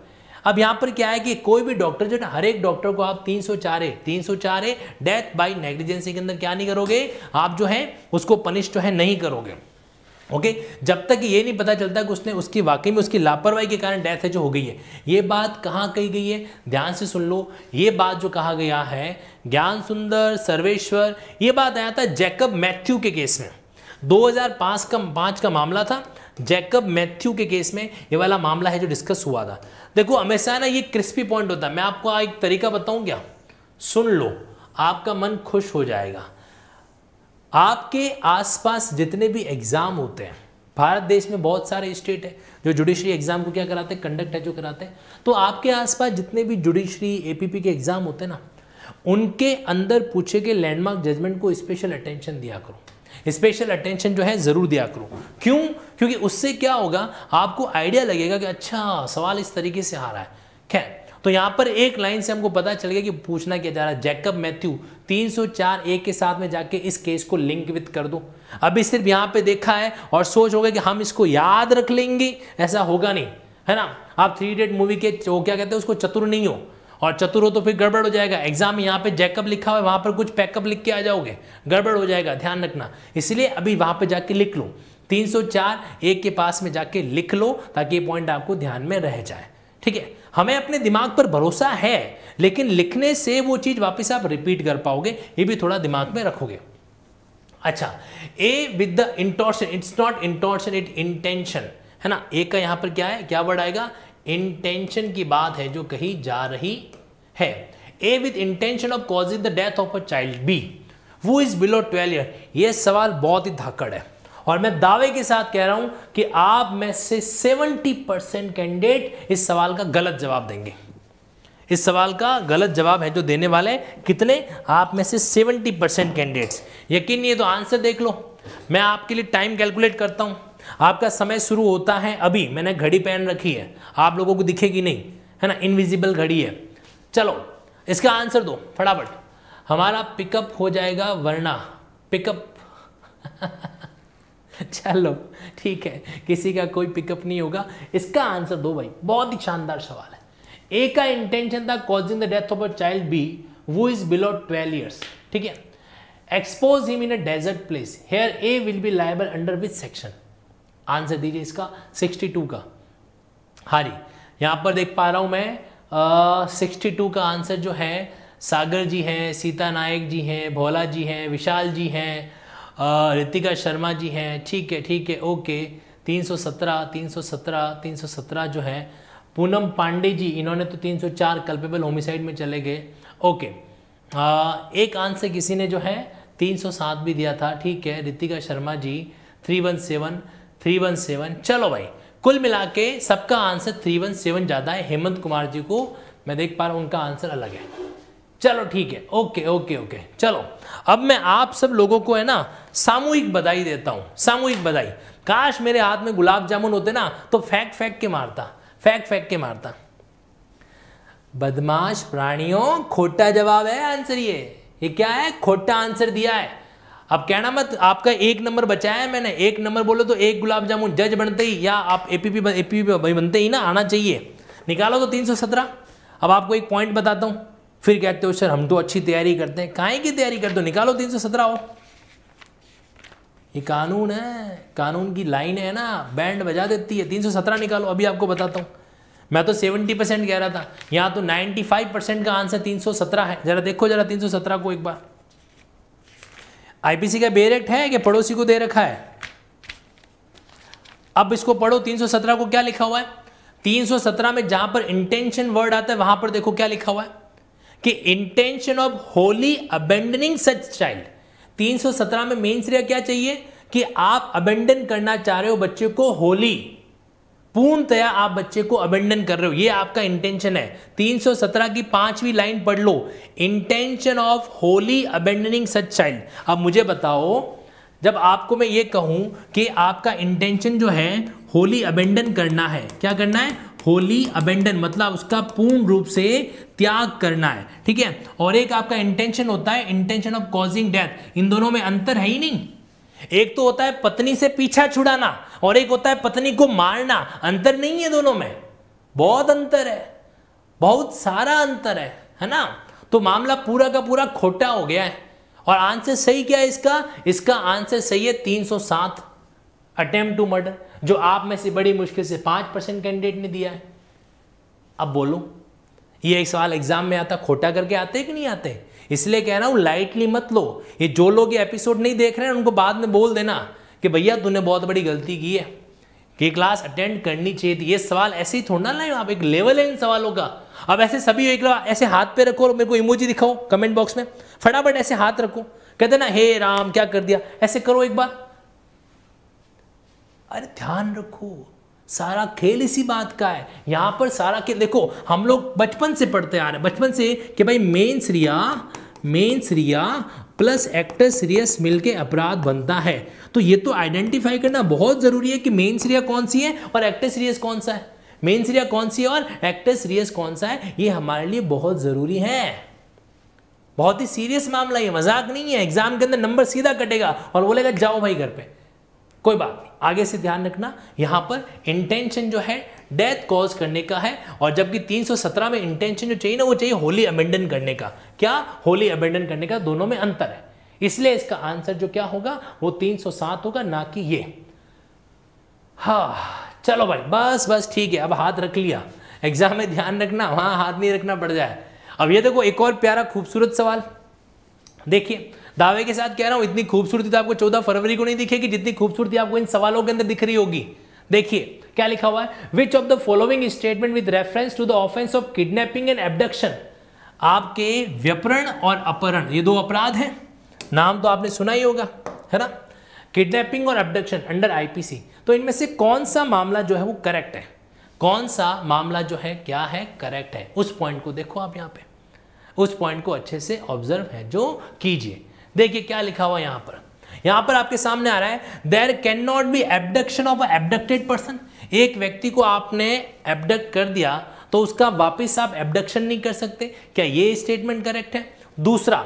अब यहाँ पर क्या है कि कोई भी डॉक्टर जो ना हर एक डॉक्टर को आप तीन सौ चार है तीन सौ चार है डेथ बाई नेग्लिजेंसी के अंदर क्या नहीं करोगे आप जो है उसको पनिश जो है नहीं करोगे ओके okay? जब तक ये नहीं पता चलता कि उसने उसकी वाकई में उसकी लापरवाही के कारण डेथ है जो हो गई है ये बात कहाँ कही गई है ध्यान से सुन लो ये बात जो कहा गया है ज्ञान सुंदर सर्वेश्वर ये बात आया था जैकब मैथ्यू के केस में 2005 का पाँच का मामला था जैकब मैथ्यू के केस में ये वाला मामला है जो डिस्कस हुआ था देखो हमेशा ना ये क्रिस्पी पॉइंट होता है मैं आपको एक तरीका बताऊँ क्या सुन लो आपका मन खुश हो जाएगा आपके आसपास जितने भी एग्ज़ाम होते हैं भारत देश में बहुत सारे स्टेट है जो जुडिशरी एग्ज़ाम को क्या कराते हैं कंडक्ट है जो कराते हैं तो आपके आसपास जितने भी जुडिशरी एपीपी के एग्ज़ाम होते हैं ना उनके अंदर पूछे गए लैंडमार्क जजमेंट को स्पेशल अटेंशन दिया करो स्पेशल अटेंशन जो है ज़रूर दिया करो क्यों क्योंकि उससे क्या होगा आपको आइडिया लगेगा कि अच्छा सवाल इस तरीके से आ रहा है खैर तो यहां पर एक लाइन से हमको पता चल गया कि पूछना क्या जा रहा है जैकब मैथ्यू 304 ए के साथ में जाके इस केस को लिंक विद कर दो अभी सिर्फ यहां पे देखा है और सोच गया कि हम इसको याद रख लेंगे ऐसा होगा नहीं है ना आप थ्री डेट मूवी के वो क्या कहते हैं उसको चतुर नहीं हो और चतुर हो तो फिर गड़बड़ हो जाएगा एग्जाम यहाँ पे जैकअप लिखा हुआ है वहां पर कुछ पैकअप लिख के आ जाओगे गड़बड़ हो जाएगा ध्यान रखना इसलिए अभी वहां पे जाके लिख लो 304 एक के पास में जाके लिख लो ताकि ये पॉइंट आपको ध्यान में रह जाए ठीक है हमें अपने दिमाग पर भरोसा है लेकिन लिखने से वो चीज़ वापस आप रिपीट कर पाओगे ये भी थोड़ा दिमाग में रखोगे अच्छा A with the extortion it's not extortion it intention है ना ए का यहाँ पर क्या है क्या वर्ड आएगा इंटेंशन की बात है जो कही जा रही है A with intention of causing the death of a child B वो इज बिलो ट्वेल्व ईयर ये सवाल बहुत ही धाकड़ है और मैं दावे के साथ कह रहा हूं कि आप में से 70 परसेंट कैंडिडेट इस सवाल का गलत जवाब देंगे इस सवाल का गलत जवाब है जो देने वाले हैं कितने आप में से 70 परसेंट कैंडिडेट्स यकीन नहीं है तो आंसर देख लो मैं आपके लिए टाइम कैलकुलेट करता हूँ आपका समय शुरू होता है अभी मैंने घड़ी पहन रखी है आप लोगों को दिखेगी नहीं है ना इनविजिबल घड़ी है चलो इसका आंसर दो फटाफट हमारा पिकअप हो जाएगा वरना पिकअप अच्छा, चलो ठीक है किसी का कोई पिकअप नहीं होगा इसका आंसर दो भाई बहुत ही शानदार सवाल है ए का इंटेंशन था causing the death of a child B वो इज बिलो ट्वेल्व ईयर्स ठीक है expose him in a desert place here A will be liable under which section answer दीजिए इसका 62 का हारी यहां पर देख पा रहा हूं मैं सिक्सटी टू का आंसर जो है सागर जी हैं सीता नायक जी हैं भोला जी हैं विशाल जी हैं रितिका शर्मा जी हैं ठीक है ठीक है ओके 317 317 317 जो है पूनम पांडे जी इन्होंने तो 304 कल्पेबल होमिसाइड में चले गए ओके आ, एक आंसर किसी ने जो है 307 भी दिया था ठीक है रितिका शर्मा जी 317 317 चलो भाई कुल मिला के सबका आंसर 317 ज़्यादा है हेमंत कुमार जी को मैं देख पा रहा हूँ उनका आंसर अलग है चलो ठीक है ओके ओके ओके चलो अब मैं आप सब लोगों को है ना सामूहिक बधाई देता हूं सामूहिक बधाई काश मेरे हाथ में गुलाब जामुन होते ना तो फेंक फेंक के मारता फेंक फेंक के मारता बदमाश प्राणियों खोटा जवाब है आंसर ये ये क्या है खोटा आंसर दिया है अब कहना मत आपका एक नंबर बचाया है मैंने एक नंबर बोलो तो एक गुलाब जामुन जज बनते ही या आप एपीपी एपीपी बनते ही ना आना चाहिए निकालो तो 317 अब आपको एक पॉइंट बताता हूं फिर कहते हो सर हम तो अच्छी तैयारी करते हैं काहे की तैयारी कर दो निकालो तीन सौ सत्रह हो ये कानून है कानून की लाइन है ना बैंड बजा देती है तीन सौ सत्रह निकालो अभी आपको बताता हूँ मैं तो सेवेंटी परसेंट कह रहा था यहाँ तो नाइन्टी फाइव परसेंट का आंसर तीन सौ सत्रह है ज़रा देखो ज़रा तीन सौ सत्रह को एक बार आईपीसी का बेरेक्ट है कि पड़ोसी को दे रखा है अब इसको पढ़ो 317 को क्या लिखा हुआ है 317 में जहां पर इंटेंशन वर्ड आता है वहां पर देखो क्या लिखा हुआ है कि intention of wholly abandoning such child 317 में मेन श्रेय क्या चाहिए कि आप अबेंडन करना चाह रहे हो बच्चे को होली पूर्णतया आप बच्चे को अबेंडन कर रहे हो ये आपका इंटेंशन है 317 की पांचवी लाइन पढ़ लो intention of wholly abandoning such child अब मुझे बताओ जब आपको मैं ये कहूं कि आपका इंटेंशन जो है होली अबेंडन करना है क्या करना है होली अबेंडन मतलब उसका पूर्ण रूप से त्याग करना है ठीक है और एक आपका इंटेंशन होता है इंटेंशन ऑफ कॉजिंग डेथ इन दोनों में अंतर है ही नहीं एक तो होता है पत्नी से पीछा छुड़ाना और एक होता है पत्नी को मारना अंतर नहीं है दोनों में बहुत अंतर है बहुत सारा अंतर है है ना तो मामला पूरा का पूरा खोटा हो गया है और आंसर सही क्या है इसका इसका आंसर सही है 307 अटेम्प्ट टू मर्डर जो आप में से बड़ी मुश्किल से पांच परसेंट कैंडिडेट ने दिया है अब बोलो ये एक सवाल एग्जाम में आता खोटा करके आते कि नहीं आते इसलिए कह रहा हूं लाइटली मत लो ये जो लोग ये एपिसोड नहीं देख रहे हैं उनको बाद में बोल देना कि भैया तूने बहुत बड़ी गलती की है कि क्लास अटेंड करनी चाहिए थी ये सवाल ऐसे ही थोड़ा ना लाए आप एक लेवल है इन सवालों का अब ऐसे सभी एक ऐसे हाथ पे रखो और मेरे को इमोजी दिखाओ कमेंट बॉक्स में फटाफट ऐसे हाथ रखो कहते ना हे राम क्या कर दिया ऐसे करो एक बार अरे ध्यान रखो सारा खेल इसी बात का है यहाँ पर सारा खेल देखो हम लोग बचपन से पढ़ते आ रहे हैं बचपन से कि भाई mens rea mens rea plus actus reus मिलके अपराध बनता है तो ये तो आइडेंटिफाई करना बहुत ज़रूरी है कि मेन रिया कौन सी है और एक्टर सीरियस कौन सा है मेन्स रिया कौन सी है और एक्टर सीरियस कौन सा है ये हमारे लिए बहुत ज़रूरी है बहुत ही सीरियस मामला ये मजाक नहीं है एग्जाम के अंदर नंबर सीधा कटेगा और बोलेगा जाओ भाई घर पर कोई बात नहीं आगे से ध्यान रखना यहां पर इंटेंशन जो है डेथ कॉज करने का है और जबकि 317 में इंटेंशन जो चाहिए ना वो चाहिए होली अबेंडन करने का क्या होली अबेंडन करने का दोनों में अंतर है इसलिए इसका आंसर जो क्या होगा वो 307 होगा ना कि ये हाँ चलो भाई बस बस ठीक है अब हाथ रख लिया एग्जाम में ध्यान रखना वहां हाथ नहीं रखना पड़ जाए अब ये देखो एक और प्यारा खूबसूरत सवाल देखिए दावे के साथ कह रहा हूं इतनी खूबसूरती तो आपको चौदह फरवरी को नहीं दिखेगी जितनी खूबसूरती आपको इन सवालों के अंदर दिख रही होगी देखिए क्या लिखा हुआ है which of the following statement with reference to the offence of kidnapping and abduction आपके व्यपरण और अपहरण ये दो अपराध हैं नाम तो आपने सुना ही होगा है ना किडनैपिंग और एबडक्शन अंडर आईपीसी तो इनमें से कौन सा मामला जो है वो करेक्ट है कौन सा मामला जो है क्या है करेक्ट है उस पॉइंट को देखो आप यहां पे उस पॉइंट को अच्छे से ऑब्जर्व है जो कीजिए देखिए क्या लिखा हुआ यहाँ पर यहाँ पर आपके सामने आ रहा है there can not be abduction of abducted person एक व्यक्ति को आपने एबडक्ट कर दिया तो उसका वापस आप एबडक्शन नहीं कर सकते क्या ये स्टेटमेंट करेक्ट है दूसरा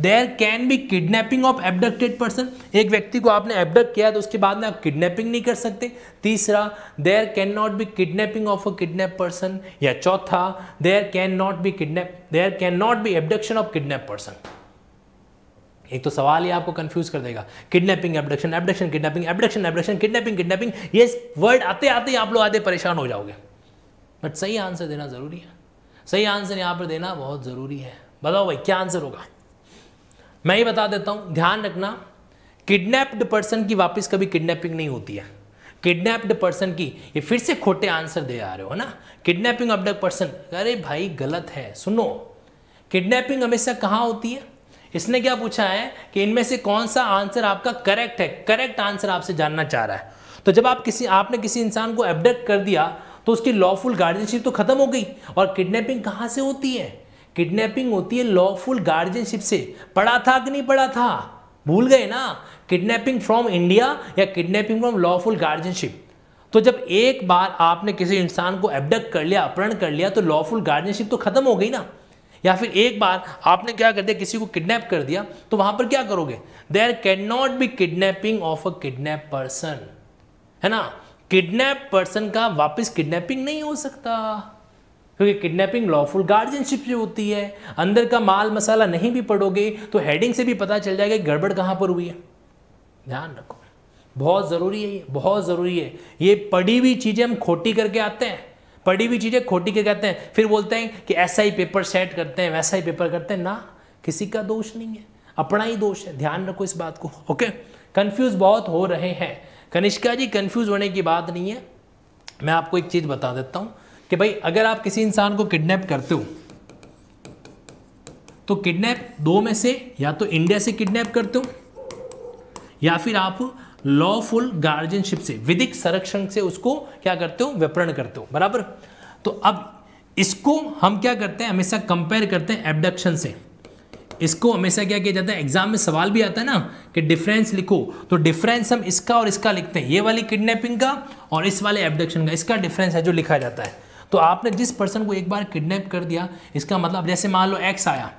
there can be kidnapping of abducted person एक व्यक्ति को आपने एबडक्ट किया तो उसके बाद में आप किडनेपिंग नहीं कर सकते तीसरा there can not be kidnapping of a kidnap person या चौथा there can not be kidnap there can not be abduction of kidnap person एक तो सवाल ही आपको कंफ्यूज कर देगा kidnapping abduction abduction kidnapping abduction abduction kidnapping kidnapping ये वर्ड आते आते ही आप लोग आधे परेशान हो जाओगे बट सही आंसर देना ज़रूरी है सही आंसर यहाँ पर देना बहुत ज़रूरी है बताओ भाई क्या आंसर होगा मैं ही बता देता हूँ ध्यान रखना किडनैप्ड पर्सन की वापस कभी किडनैपिंग नहीं होती है किडनैप्ड पर्सन की ये फिर से खोटे आंसर दे आ रहे हो ना किडनैपिंग ऑफ पर्सन अरे भाई गलत है सुनो किडनैपिंग हमेशा कहाँ होती है इसने क्या पूछा है कि इनमें से कौन सा आंसर आपका करेक्ट है करेक्ट आंसर आपसे जानना चाह रहा है तो जब आप किसी आपने किसी इंसान को एबडक्ट कर दिया तो उसकी लॉफुल गार्जियनशिप तो खत्म हो गई और किडनैपिंग कहाँ से होती है किडनैपिंग होती है लॉफुल गार्जियनशिप से पढ़ा था कि नहीं पढ़ा था भूल गए ना किडनैपिंग फ्रॉम इंडिया या किडनैपिंग फ्रॉम लॉफुल गार्जियनशिप तो जब एक बार आपने किसी इंसान को एबडक्ट कर लिया अपहरण कर लिया तो लॉफुल गार्जियनशिप तो खत्म हो गई ना या फिर एक बार आपने क्या कर दिया किसी को किडनैप कर दिया तो वहां पर क्या करोगे there can not be kidnapping of a kidnap person है ना किडनैप पर्सन का वापस किडनैपिंग नहीं हो सकता क्योंकि किडनैपिंग लॉफुल गार्जियनशिप से होती है अंदर का माल मसाला नहीं भी पड़ोगे तो हेडिंग से भी पता चल जाएगा गड़बड़ कहाँ पर हुई है ध्यान रखो बहुत ज़रूरी है ये बहुत ज़रूरी है ये पड़ी हुई चीज़ें हम खोटी करके आते हैं पढ़ी हुई चीज़ें खोटी के कहते हैं फिर बोलते हैं कि ऐसा ही पेपर सेट करते हैं वैसा ही पेपर करते हैं ना किसी का दोष नहीं है अपना ही दोष है ध्यान रखो इस बात को ओके कन्फ्यूज़ बहुत हो रहे हैं कनिष्का जी कन्फ्यूज़ होने की बात नहीं है मैं आपको एक चीज़ बता देता हूँ कि भाई अगर आप किसी इंसान को किडनैप करते हो तो किडनैप दो में से या तो इंडिया से किडनैप करते हो या फिर आप लॉफुल गार्जियनशिप से विधिक संरक्षण से उसको क्या करते हो विपरण करते हो बराबर तो अब इसको हम क्या करते हैं हमेशा कंपेयर करते हैं एबडक्शन से इसको हमेशा क्या किया जाता है एग्जाम में सवाल भी आता है ना कि डिफरेंस लिखो तो डिफरेंस हम इसका और इसका लिखते हैं ये वाली किडनैपिंग का और इस वाले एबडक्शन का इसका डिफरेंस है जो लिखा जाता है तो आपने जिस पर्सन को एक बार किडनैप कर दिया इसका मतलब जैसे मान लो एक्स आया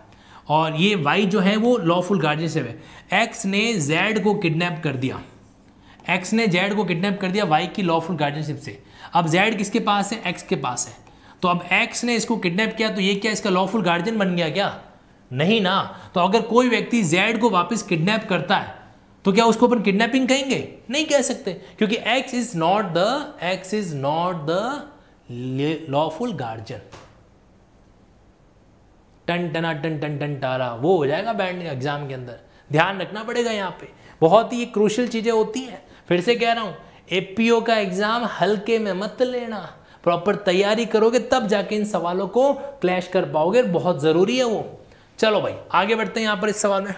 और ये वाई जो है वो लॉफुल गार्जियनशिप है एक्स ने जेड को किडनैप कर दिया एक्स ने जेड को किडनैप कर दिया वाई की लॉफुल गार्डियनशिप से अब जेड किसके पास है एक्स के पास है तो अब एक्स ने इसको किडनैप किया तो ये क्या इसका लॉफुल गार्जियन बन गया क्या नहीं ना तो अगर कोई व्यक्ति जेड को वापस किडनैप करता है तो क्या उसको अपन किडनैपिंग कहेंगे नहीं कह सकते क्योंकि X is not the X is not the lawful guardian टन टना टन टन टन टारा वो हो जाएगा बैंड एग्जाम के अंदर ध्यान रखना पड़ेगा यहाँ पे बहुत ही क्रूशल चीज़ें होती हैं फिर से कह रहा हूं एपीओ का एग्ज़ाम हल्के में मत लेना प्रॉपर तैयारी करोगे तब जाके इन सवालों को क्लैश कर पाओगे बहुत ज़रूरी है वो चलो भाई आगे बढ़ते हैं यहां पर इस सवाल में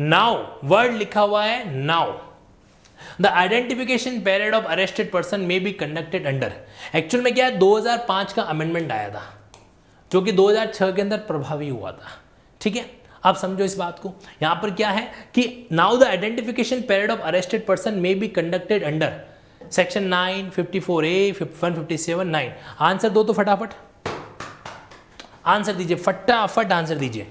नाउ वर्ड लिखा हुआ है now the identification parade of arrested person may be conducted under actual में क्या है 2005 का अमेंडमेंट आया था जो कि 2006 के अंदर प्रभावी हुआ था ठीक है आप समझो इस बात को यहां पर क्या है कि now the identification parade of arrested person may be conducted under section nine fifty four A one fifty seven nine answer दो तो फटाफट आंसर दीजिए फटाफट आंसर दीजिए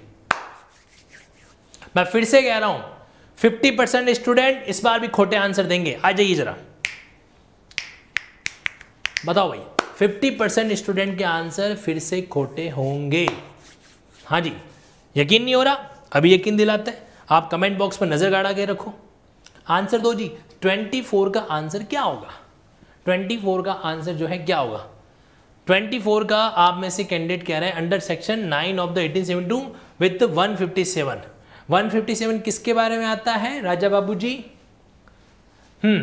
मैं फिर से कह रहा हूं फिफ्टी परसेंट स्टूडेंट इस बार भी खोटे आंसर देंगे आ जाइए जरा बताओ भाई फिफ्टी परसेंट स्टूडेंट के आंसर फिर से खोटे होंगे हाँ जी यकीन नहीं हो रहा अभी यकीन दिलाते हैं आप कमेंट बॉक्स में नज़र गाड़ा के रखो आंसर दो जी 24 का आंसर क्या होगा 24 का आंसर जो है क्या होगा 24 का आप में से कैंडिडेट कह रहे हैं under section 9 of the 1872 with one fifty किसके बारे में आता है राजा बाबू जी हम्म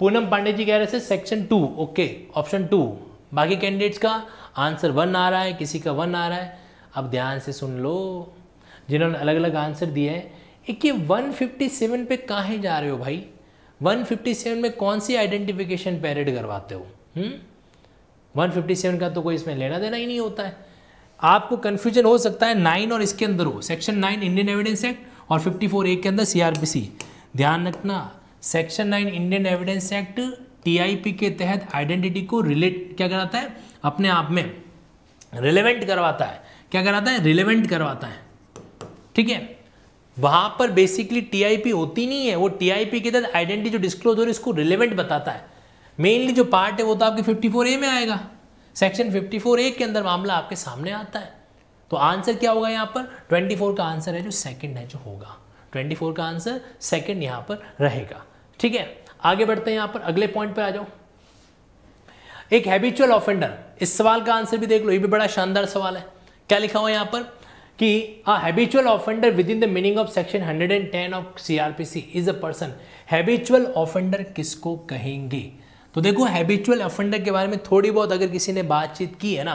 पूनम पांडे जी कह रहे थे section two okay option two बाकी कैंडिडेट्स का आंसर वन आ रहा है किसी का वन आ रहा है अब ध्यान से सुन लो जिन्होंने अलग अलग आंसर दिए है एक ये 157 पे काहे जा रहे हो भाई 157 में कौन सी आइडेंटिफिकेशन पैरेड करवाते हो वन फिफ्टी सेवन का तो कोई इसमें लेना देना ही नहीं होता है आपको कन्फ्यूजन हो सकता है नाइन और इसके अंदर हो section nine Indian evidence act और फिफ्टी फोर ए के अंदर सीआरपीसी ध्यान रखना section nine Indian evidence act TIP के तहत आइडेंटिटी को रिलेट क्या कराता है अपने आप में रिलेवेंट करवाता है क्या कराता है रिलेवेंट करवाता है ठीक है वहां पर बेसिकली टीआईपी होती नहीं है वो टीआईपी के तहत आइडेंटिटी जो डिस्क्लोज हो रही है इसको रिलेवेंट बताता है मेनली जो पार्ट है वो तो आपके 54 ए में आएगा सेक्शन 54 ए के अंदर मामला आपके सामने आता है तो आंसर क्या होगा यहाँ पर 24 का आंसर है जो सेकंड है जो होगा 24 का आंसर सेकंड यहाँ पर रहेगा ठीक है आगे बढ़ते हैं यहाँ पर अगले पॉइंट पर आ जाओ एक हैबिचुअल ऑफेंडर इस सवाल का आंसर भी देख लो ये भी बड़ा शानदार सवाल है क्या लिखा हुआ है यहाँ पर कि a habitual offender within the meaning of section 110 of CrPC is a person habitual offender किसको कहेंगे तो देखो हैबिचुअल ऑफेंडर के बारे में थोड़ी बहुत अगर किसी ने बातचीत की है ना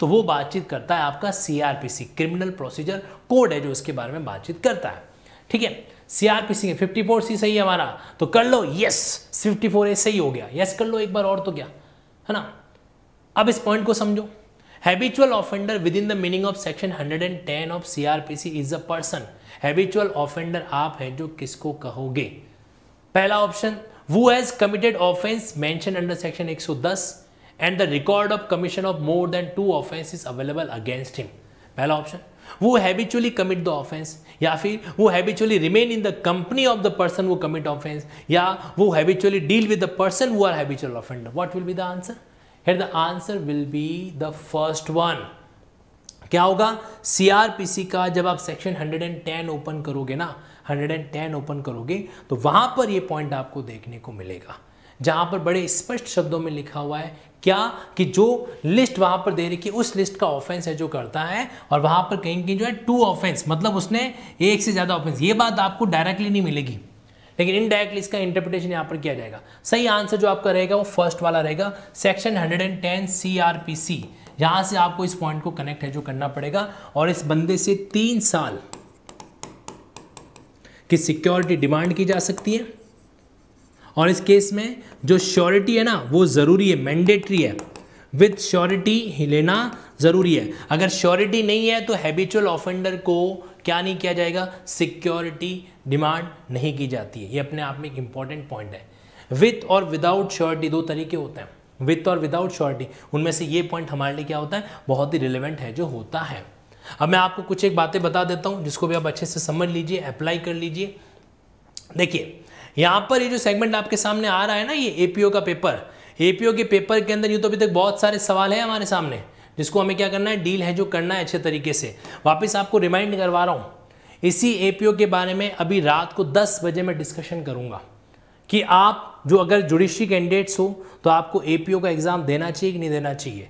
तो वो बातचीत करता है आपका सीआरपीसी क्रिमिनल प्रोसीजर कोड है जो उसके बारे में बातचीत करता है ठीक है सीआरपीसी है फोर सी सही है हमारा तो कर लो यस फिफ्टी फोर ए सही हो गया यस कर लो एक बार और तो क्या है ना अब इस पॉइंट को समझो habitual offender within the meaning of section 110 of CrPC is a person habitual offender आप है जो किसको कहोगे पहला ऑप्शन वो has committed offence mention under section 110 and the record of commission of more than two offence is available against him पहला option वो habitually commit the offence या फिर वो habitually remain in the company of the person वो commit offence या वो habitually deal with the person वो are habitual offender what will be the answer here the answer will be the first one क्या होगा CrPC का जब आप section 110 open करोगे ना 110 ओपन करोगे तो वहां पर ये पॉइंट आपको देखने को मिलेगा जहां पर बड़े स्पष्ट शब्दों में लिखा हुआ है क्या कि जो लिस्ट वहां पर दे रही है उस लिस्ट का ऑफेंस है जो करता है और वहां पर कहीं कहीं जो है टू ऑफेंस मतलब उसने एक से ज़्यादा ऑफेंस ये बात आपको डायरेक्टली नहीं मिलेगी लेकिन इनडायरेक्टली इसका इंटरप्रिटेशन यहाँ पर किया जाएगा सही आंसर जो आपका रहेगा वो फर्स्ट वाला रहेगा सेक्शन 110 सी यहाँ से आपको इस पॉइंट को कनेक्ट है जो करना पड़ेगा और इस बंदे से तीन साल की सिक्योरिटी डिमांड की जा सकती है और इस केस में जो श्योरिटी है ना वो ज़रूरी है मैंडेटरी है विथ श्योरिटी लेना ज़रूरी है अगर श्योरिटी नहीं है तो हैबिचुअल ऑफेंडर को क्या नहीं किया जाएगा सिक्योरिटी डिमांड नहीं की जाती है ये अपने आप में एक इंपॉर्टेंट पॉइंट है विथ और विदाउट श्योरिटी दो तरीके होते हैं विथ और विदाउट श्योरिटी उनमें से ये पॉइंट हमारे लिए क्या होता है बहुत ही रिलेवेंट है जो होता है अब मैं आपको कुछ एक बातें बता देता हूं जिसको भी आप अच्छे से समझ लीजिए अप्लाई कर लीजिए देखिए यहां पर ये जो सेगमेंट आपके सामने आ रहा है ना ये एपीओ का पेपर एपीओ के पेपर के अंदर ये तो अभी तक बहुत सारे सवाल हैं हमारे सामने जिसको हमें क्या करना है डील है जो करना है अच्छे तरीके से वापस आपको रिमाइंड करवा रहा हूँ इसी एपीओ के बारे में अभी रात को 10 बजे मैं डिस्कशन करूँगा कि आप जो अगर जुडिशरी कैंडिडेट्स हो तो आपको ए का एग्ज़ाम देना चाहिए कि नहीं देना चाहिए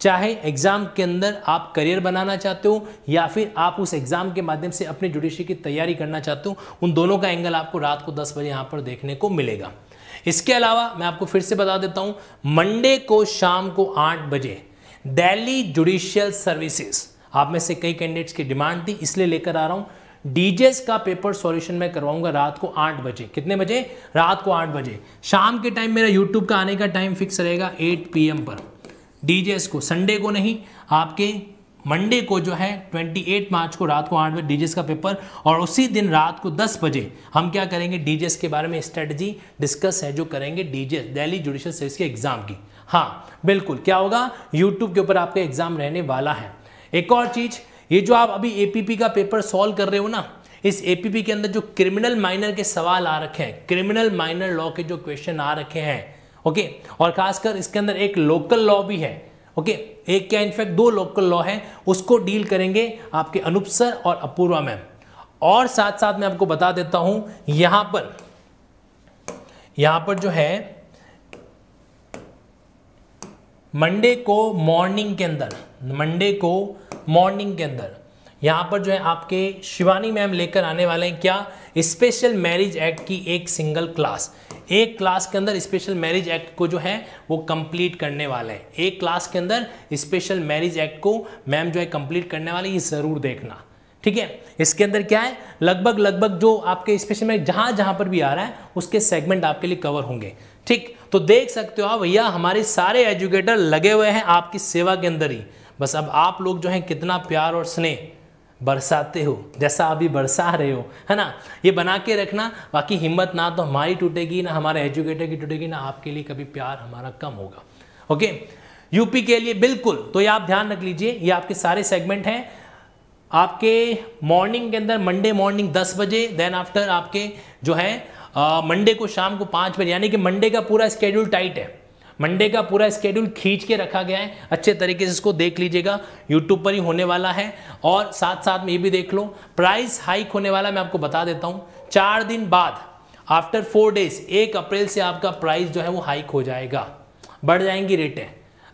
चाहे एग्ज़ाम के अंदर आप करियर बनाना चाहते हो या फिर आप उस एग्ज़ाम के माध्यम से अपनी जुडिशरी की तैयारी करना चाहते हो उन दोनों का एंगल आपको रात को दस बजे यहाँ पर देखने को मिलेगा इसके अलावा मैं आपको फिर से बता देता हूँ मंडे को शाम को आठ बजे दिल्ली जुडिशियल सर्विसेज आप में से कई कैंडिडेट्स की डिमांड थी इसलिए लेकर आ रहा हूं डीजेस का पेपर सॉल्यूशन मैं करवाऊंगा रात को आठ बजे कितने बजे रात को आठ बजे शाम के टाइम मेरा यूट्यूब का आने का टाइम फिक्स रहेगा एट पी पर डीजेस को संडे को नहीं आपके मंडे को जो है 28 मार्च को रात को आठ बजे डीजेस का पेपर और उसी दिन रात को 10 बजे हम क्या करेंगे डीजेस के बारे में स्ट्रेटजी डिस्कस है जो करेंगे डीजेस दिल्ली जुडिशियल सर्विस के एग्जाम की हाँ बिल्कुल क्या होगा यूट्यूब के ऊपर आपका एग्जाम रहने वाला है एक और चीज़ ये जो आप अभी एपीपी का पेपर सॉल्व कर रहे हो ना इस एपीपी के अंदर जो क्रिमिनल माइनर के सवाल आ रखे हैं क्रिमिनल माइनर लॉ के जो क्वेश्चन आ रखे हैं ओके और खासकर इसके अंदर एक लोकल लॉ भी है ओके एक क्या इनफैक्ट दो लोकल लॉ है उसको डील करेंगे आपके अनुप सर और अपूर्वा मैम और साथ साथ मैं आपको बता देता हूं यहां पर यहां पर जो है मंडे को मॉर्निंग के अंदर मंडे को मॉर्निंग के अंदर यहाँ पर जो है आपके शिवानी मैम लेकर आने वाले हैं क्या स्पेशल मैरिज एक्ट की एक सिंगल क्लास एक क्लास के अंदर स्पेशल मैरिज एक्ट को जो है वो कंप्लीट करने वाले हैं एक क्लास के अंदर स्पेशल मैरिज एक्ट को मैम जो है कंप्लीट करने वाले ये ज़रूर देखना ठीक है इसके अंदर क्या है लगभग लगभग जो आपके स्पेशल मैरिज जहाँ जहाँ पर भी आ रहा है उसके सेगमेंट आपके लिए कवर होंगे ठीक तो देख सकते हो आप भैया हमारे सारे एजुकेटर लगे हुए हैं आपकी सेवा के अंदर ही बस अब आप लोग जो हैं कितना प्यार और स्नेह बरसाते हो जैसा अभी बरसा रहे हो है ना ये बना के रखना बाकी हिम्मत ना तो हमारी टूटेगी ना हमारे एजुकेटर की टूटेगी ना आपके लिए कभी प्यार हमारा कम होगा ओके यूपी के लिए बिल्कुल तो ये आप ध्यान रख लीजिए ये आपके सारे सेगमेंट हैं आपके मॉर्निंग के अंदर मंडे मॉर्निंग दस बजे देन आफ्टर आपके जो है मंडे को शाम को पाँच बजे यानी कि मंडे का पूरा स्केड्यूल टाइट है मंडे का पूरा स्केड्यूल खींच के रखा गया है अच्छे तरीके से इसको देख लीजिएगा यूट्यूब पर ही होने वाला है और साथ साथ में ये भी देख लो प्राइस हाइक होने वाला मैं आपको बता देता हूँ चार दिन बाद आफ्टर फोर डेज एक अप्रैल से आपका प्राइस जो है वो हाइक हो जाएगा बढ़ जाएंगी रेटें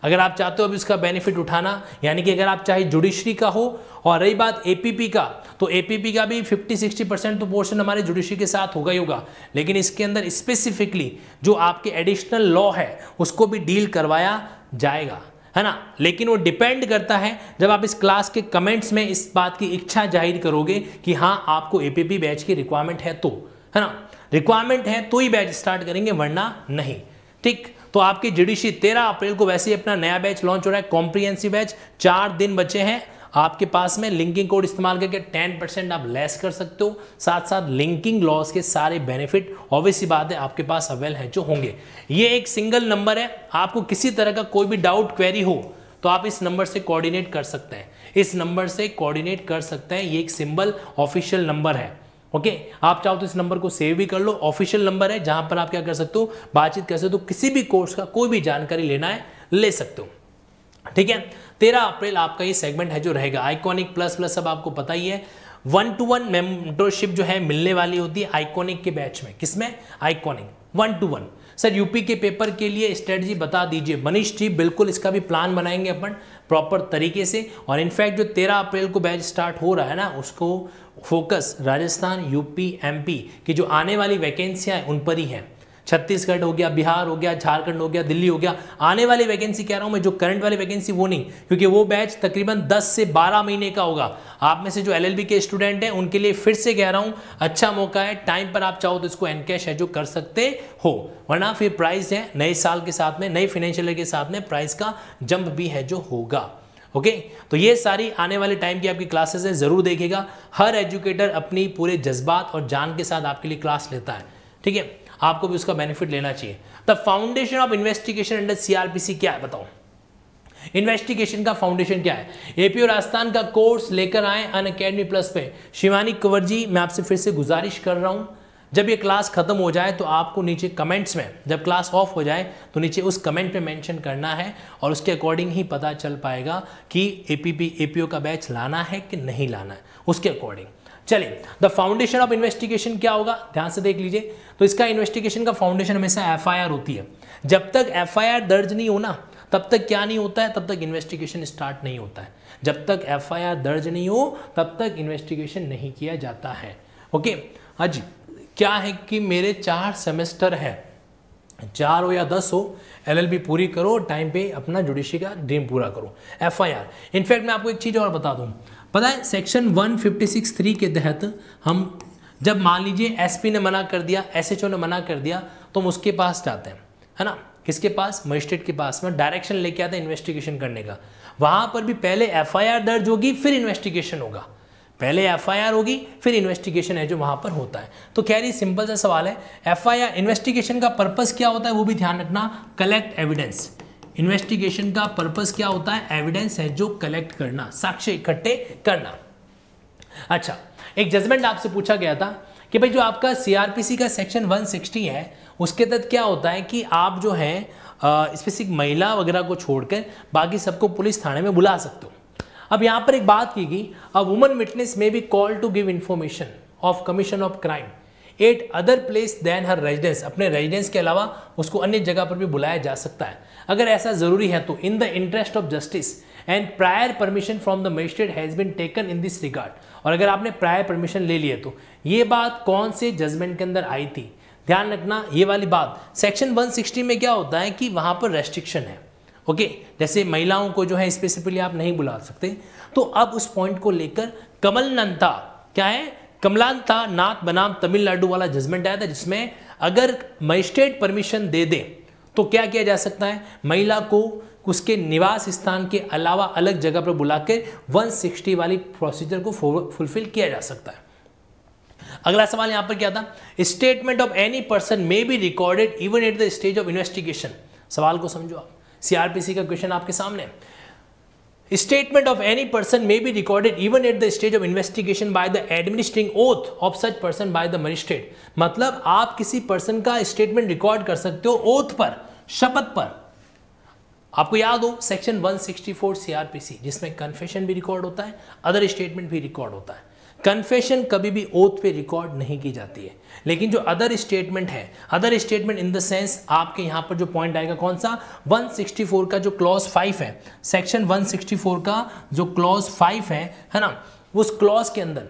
अगर आप चाहते हो अभी उसका बेनिफिट उठाना यानी कि अगर आप चाहे जुडिशरी का हो और रही बात एपीपी का तो एपीपी का भी 50-60 परसेंट तो पोर्शन हमारे जुडिशरी के साथ होगा ही होगा लेकिन इसके अंदर स्पेसिफिकली जो आपके एडिशनल लॉ है उसको भी डील करवाया जाएगा है ना लेकिन वो डिपेंड करता है जब आप इस क्लास के कमेंट्स में इस बात की इच्छा जाहिर करोगे कि हाँ आपको एपीपी बैच की रिक्वायरमेंट है तो है ना रिक्वायरमेंट है तो ही बैच स्टार्ट करेंगे वरना नहीं ठीक तो आपकी जीडीसी तेरह अप्रैल को वैसे ही अपना नया बैच लॉन्च हो रहा है कॉम्प्रीहेंसिव बैच चार दिन बचे हैं आपके पास में लिंकिंग कोड इस्तेमाल करके 10 परसेंट आप लेस कर सकते हो साथ साथ लिंकिंग लॉस के सारे बेनिफिट ऑब्वियस बात है आपके पास अवेल है जो होंगे ये एक सिंगल नंबर है आपको किसी तरह का कोई भी डाउट क्वेरी हो तो आप इस नंबर से कोऑर्डिनेट कर सकते हैं इस नंबर से कोऑर्डिनेट कर सकते हैं ये एक सिंबल ऑफिशियल नंबर है ओके आप चाहो तो इस नंबर को सेव भी कर लो ऑफिशियल नंबर है जहां पर आप क्या कर सकते हो बातचीत कर सकते हो किसी भी कोर्स का कोई भी जानकारी लेना है ले सकते हो ठीक है तेरह अप्रैल आपका ये सेगमेंट है जो रहेगा आइकॉनिक प्लस प्लस सब आपको पता ही है वन टू वन मेंटरशिप जो है मिलने वाली होती है आइकॉनिक के बैच में किसमें iconic one two one sir UP के पेपर के लिए स्ट्रेटजी बता दीजिए मनीष जी बिल्कुल इसका भी प्लान बनाएंगे अपन प्रॉपर तरीके से और इनफैक्ट जो तेरह अप्रैल को बैच स्टार्ट हो रहा है ना उसको फोकस राजस्थान यूपी एमपी की जो आने वाली वैकेंसियाँ हैं उन पर ही हैं छत्तीसगढ़ हो गया बिहार हो गया झारखंड हो गया दिल्ली हो गया आने वाली वैकेंसी कह रहा हूँ मैं जो करंट वाली वैकेंसी वो नहीं क्योंकि वो बैच तकरीबन 10 से 12 महीने का होगा आप में से जो एलएलबी के स्टूडेंट हैं उनके लिए फिर से कह रहा हूँ अच्छा मौका है टाइम पर आप चाहो तो इसको एनकैश है जो कर सकते हो वरना फिर प्राइस है नए साल के साथ में नए फाइनेंशियल के साथ में प्राइस का जंप भी है जो होगा ओके तो ये सारी आने वाले टाइम की आपकी क्लासेस है ज़रूर देखेगा हर एजुकेटर अपनी पूरे जज्बात और जान के साथ आपके लिए क्लास लेता है ठीक है आपको भी उसका बेनिफिट लेना चाहिए the foundation of investigation under CrPC क्या है बताओ इन्वेस्टिगेशन का फाउंडेशन क्या है एपी और राजस्थान का कोर्स लेकर आए अन अकेडमी प्लस पे शिवानी कुंवर जी मैं आपसे फिर से गुजारिश कर रहा हूं जब ये क्लास खत्म हो जाए तो आपको नीचे कमेंट्स में जब क्लास ऑफ हो जाए तो नीचे उस कमेंट में मेंशन करना है और उसके अकॉर्डिंग ही पता चल पाएगा कि ए पी का बैच लाना है कि नहीं लाना है उसके अकॉर्डिंग चलिए द फाउंडेशन ऑफ इन्वेस्टिगेशन क्या होगा ध्यान से देख लीजिए तो इसका इन्वेस्टिगेशन का फाउंडेशन हमेशा एफ होती है जब तक एफ दर्ज नहीं होना तब तक क्या नहीं होता है तब तक इन्वेस्टिगेशन स्टार्ट नहीं होता है जब तक एफ दर्ज नहीं हो तब तक इन्वेस्टिगेशन नहीं किया जाता है ओके हाँ जी क्या है कि मेरे चार सेमेस्टर हैं चार हो या दस हो एलएलबी पूरी करो टाइम पे अपना जुडिशी का ड्रीम पूरा करो एफआईआर इनफैक्ट मैं आपको एक चीज़ और बता दूँ पता है section one fifty six three के तहत हम जब मान लीजिए एसपी ने मना कर दिया एसएचओ ने मना कर दिया तो हम उसके पास जाते हैं है ना किसके पास मजिस्ट्रेट के पास में डायरेक्शन लेके आते हैं इन्वेस्टिगेशन करने का वहाँ पर भी पहले एफआईआर दर्ज होगी फिर इन्वेस्टिगेशन होगा पहले एफ होगी फिर इन्वेस्टिगेशन है जो वहां पर होता है तो खैर ये सिंपल सा सवाल है एफ इन्वेस्टिगेशन का पर्पज क्या होता है वो भी ध्यान रखना कलेक्ट एविडेंस इन्वेस्टिगेशन का पर्पज क्या होता है एविडेंस है जो कलेक्ट करना साक्ष्य इकट्ठे करना अच्छा एक जजमेंट आपसे पूछा गया था कि भाई जो आपका सीआरपीसी का सेक्शन 160 है उसके तहत क्या होता है कि आप जो है स्पेसिफिक महिला वगैरह को छोड़कर बाकी सबको पुलिस थाने में बुला सकते हो अब यहाँ पर एक बात की गई a woman witness may be called to give information of commission of crime at other place than her residence अपने रेजिडेंस के अलावा उसको अन्य जगह पर भी बुलाया जा सकता है अगर ऐसा जरूरी है तो in the interest of justice and prior permission from the magistrate has been taken in this regard और अगर आपने प्रायर परमिशन ले लिया तो ये बात कौन से जजमेंट के अंदर आई थी ध्यान रखना ये वाली बात सेक्शन 160 में क्या होता है कि वहाँ पर रेस्ट्रिक्शन है ओके जैसे महिलाओं को जो है स्पेसिफिकली आप नहीं बुला सकते तो अब उस पॉइंट को लेकर कमल नंता क्या है कमलांता नाथ बनाम तमिलनाडु वाला जजमेंट आया था जिसमें अगर मजिस्ट्रेट परमिशन दे दे तो क्या किया जा सकता है महिला को उसके निवास स्थान के अलावा अलग जगह पर बुलाकर 160 वाली प्रोसीजर को फुलफिल किया जा सकता है अगला सवाल यहां पर क्या था statement of any person may be recorded even at the stage of investigation सवाल को समझो आप सीआरपीसी का क्वेश्चन आपके सामने statement of any person may be recorded even at the stage of investigation by the administering oath of such person by the magistrate मतलब आप किसी पर्सन का स्टेटमेंट रिकॉर्ड कर सकते हो ओथ पर शपथ पर आपको याद हो सेक्शन 164 सीआरपीसी जिसमें कन्फेशन भी रिकॉर्ड होता है अदर स्टेटमेंट भी रिकॉर्ड होता है कन्फेशन कभी भी ओथ पे रिकॉर्ड नहीं की जाती है लेकिन जो अदर स्टेटमेंट है other statement in the sense आपके यहाँ पर जो पॉइंट आएगा कौन सा 164 का जो क्लॉज फाइव है सेक्शन 164 का जो क्लॉज फाइव है है ना उस क्लॉज के अंदर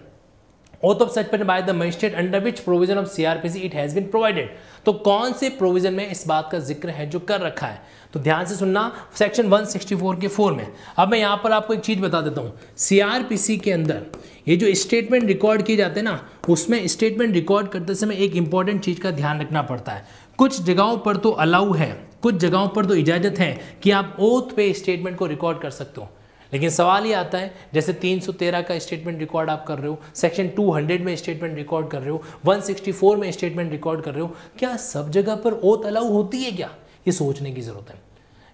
oath of suspend by the magistrate under which provision of CrPC it has been provided तो कौन से प्रोविजन में इस बात का जिक्र है जो कर रखा है तो ध्यान से सुनना सेक्शन 164 के फोर में अब मैं यहाँ पर आपको एक चीज़ बता देता हूँ सीआरपीसी के अंदर ये जो स्टेटमेंट रिकॉर्ड किए जाते हैं ना उसमें स्टेटमेंट रिकॉर्ड करते समय एक इंपॉर्टेंट चीज़ का ध्यान रखना पड़ता है कुछ जगहों पर तो अलाउ है कुछ जगहों पर तो इजाज़त है कि आप ओथ पे स्टेटमेंट को रिकॉर्ड कर सकते हो लेकिन सवाल ये आता है जैसे 313 का स्टेटमेंट रिकॉर्ड आप कर रहे हो सेक्शन 200 में स्टेटमेंट रिकॉर्ड कर रहे हो 164 में स्टेटमेंट रिकॉर्ड कर रहे हो क्या सब जगह पर ओत अलाउ होती है क्या ये सोचने की ज़रूरत है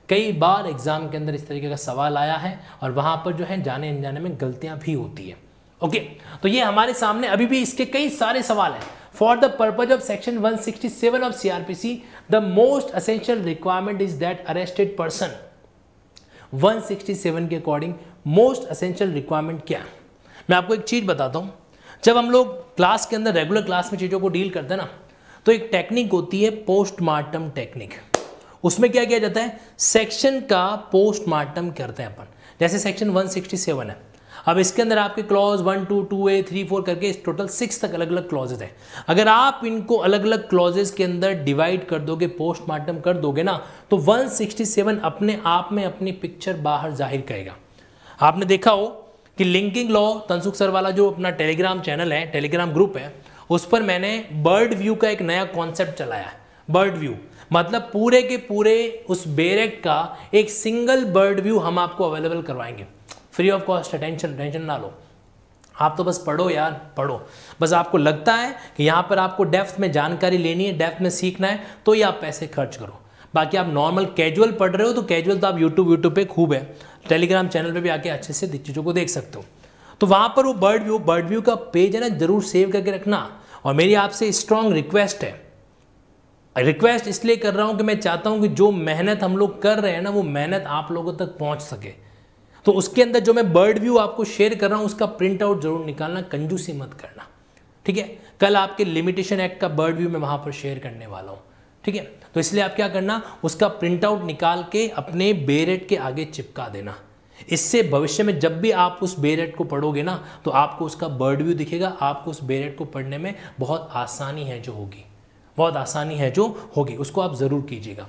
कई बार एग्ज़ाम के अंदर इस तरीके का सवाल आया है और वहां पर जो है जाने अनजाने में गलतियां भी होती है ओके तो ये हमारे सामने अभी भी इसके कई सारे सवाल हैं For the purpose of section 167 of CrPC the most essential requirement is that arrested person 167 के अकॉर्डिंग मोस्ट असेंशियल रिक्वायरमेंट क्या है मैं आपको एक चीज़ बताता हूँ जब हम लोग क्लास के अंदर रेगुलर क्लास में चीज़ों को डील करते हैं ना तो एक टेक्निक होती है पोस्टमार्टम टेक्निक उसमें क्या किया जाता है सेक्शन का पोस्टमार्टम करते हैं अपन जैसे सेक्शन 167 है अब इसके अंदर आपके clause one two two A three four करके इस टोटल सिक्स तक अलग अलग क्लॉजेज हैं अगर आप इनको अलग अलग क्लॉजेज के अंदर डिवाइड कर दोगे पोस्टमार्टम कर दोगे ना तो 167 अपने आप में अपनी पिक्चर बाहर जाहिर करेगा आपने देखा हो कि लिंकिंग लॉ तनसुख सर वाला जो अपना टेलीग्राम चैनल है टेलीग्राम ग्रुप है उस पर मैंने बर्ड व्यू का एक नया कॉन्सेप्ट चलाया है बर्ड व्यू मतलब पूरे के पूरे उस बेरेक का एक सिंगल बर्ड व्यू हम आपको अवेलेबल करवाएंगे फ्री ऑफ कॉस्ट है टेंशन टेंशन ना लो आप तो बस पढ़ो यार पढ़ो बस आपको लगता है कि यहाँ पर आपको डेफ्थ में जानकारी लेनी है डेफ्थ में सीखना है तो ही आप पैसे खर्च करो बाकी आप नॉर्मल कैजुअल पढ़ रहे हो तो कैजुअल तो आप यूट्यूब यूट्यूब पे खूब है टेलीग्राम चैनल पे भी आके अच्छे से चीज़ों को देख सकते हो तो वहाँ पर वो बर्ड व्यू बर्ड व्यू का पेज है ना ज़रूर सेव करके रखना और मेरी आपसे स्ट्रांग रिक्वेस्ट है रिक्वेस्ट इसलिए कर रहा हूँ कि मैं चाहता हूँ कि जो मेहनत हम लोग कर रहे हैं ना वो मेहनत आप लोगों तक पहुँच सके तो उसके अंदर जो मैं बर्ड व्यू आपको शेयर कर रहा हूँ उसका प्रिंट आउट जरूर निकालना कंजूसी मत करना ठीक है कल आपके लिमिटेशन एक्ट का बर्ड व्यू मैं वहाँ पर शेयर करने वाला हूँ ठीक है तो इसलिए आप क्या करना उसका प्रिंट आउट निकाल के अपने बेरेट के आगे चिपका देना इससे भविष्य में जब भी आप उस बेरेट को पढ़ोगे ना तो आपको उसका बर्ड व्यू दिखेगा आपको उस बेरेट को पढ़ने में बहुत आसानी है जो होगी बहुत आसानी है जो होगी उसको आप ज़रूर कीजिएगा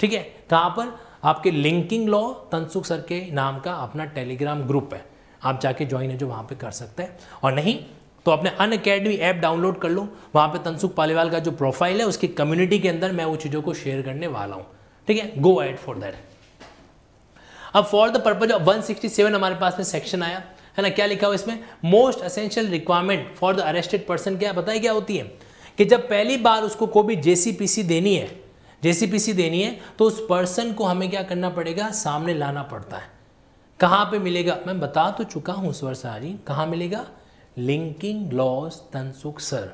ठीक है कहाँ पर आपके लिंकिंग लॉ तनसुख सर के नाम का अपना टेलीग्राम ग्रुप है आप जाके ज्वाइन है जो वहाँ पे कर सकते हैं और नहीं तो अपने अन अकेडमी ऐप डाउनलोड कर लो वहाँ पे तनसुख पालीवाल का जो प्रोफाइल है उसकी कम्युनिटी के अंदर मैं वो चीज़ों को शेयर करने वाला हूँ ठीक है गो एड फॉर दैट अब for the purpose of seven हमारे पास में सेक्शन आया है ना क्या लिखा हुआ इसमें most essential requirement for the arrested person क्या बताए क्या होती है कि जब पहली बार उसको कोई भी जेसीपीसी देनी है जेसीपीसी देनी है तो उस पर्सन को हमें क्या करना पड़ेगा सामने लाना पड़ता है कहाँ पे मिलेगा मैं बता तो चुका हूँ स्वर सारी कहाँ मिलेगा लिंकिंग लॉस तनसुख सर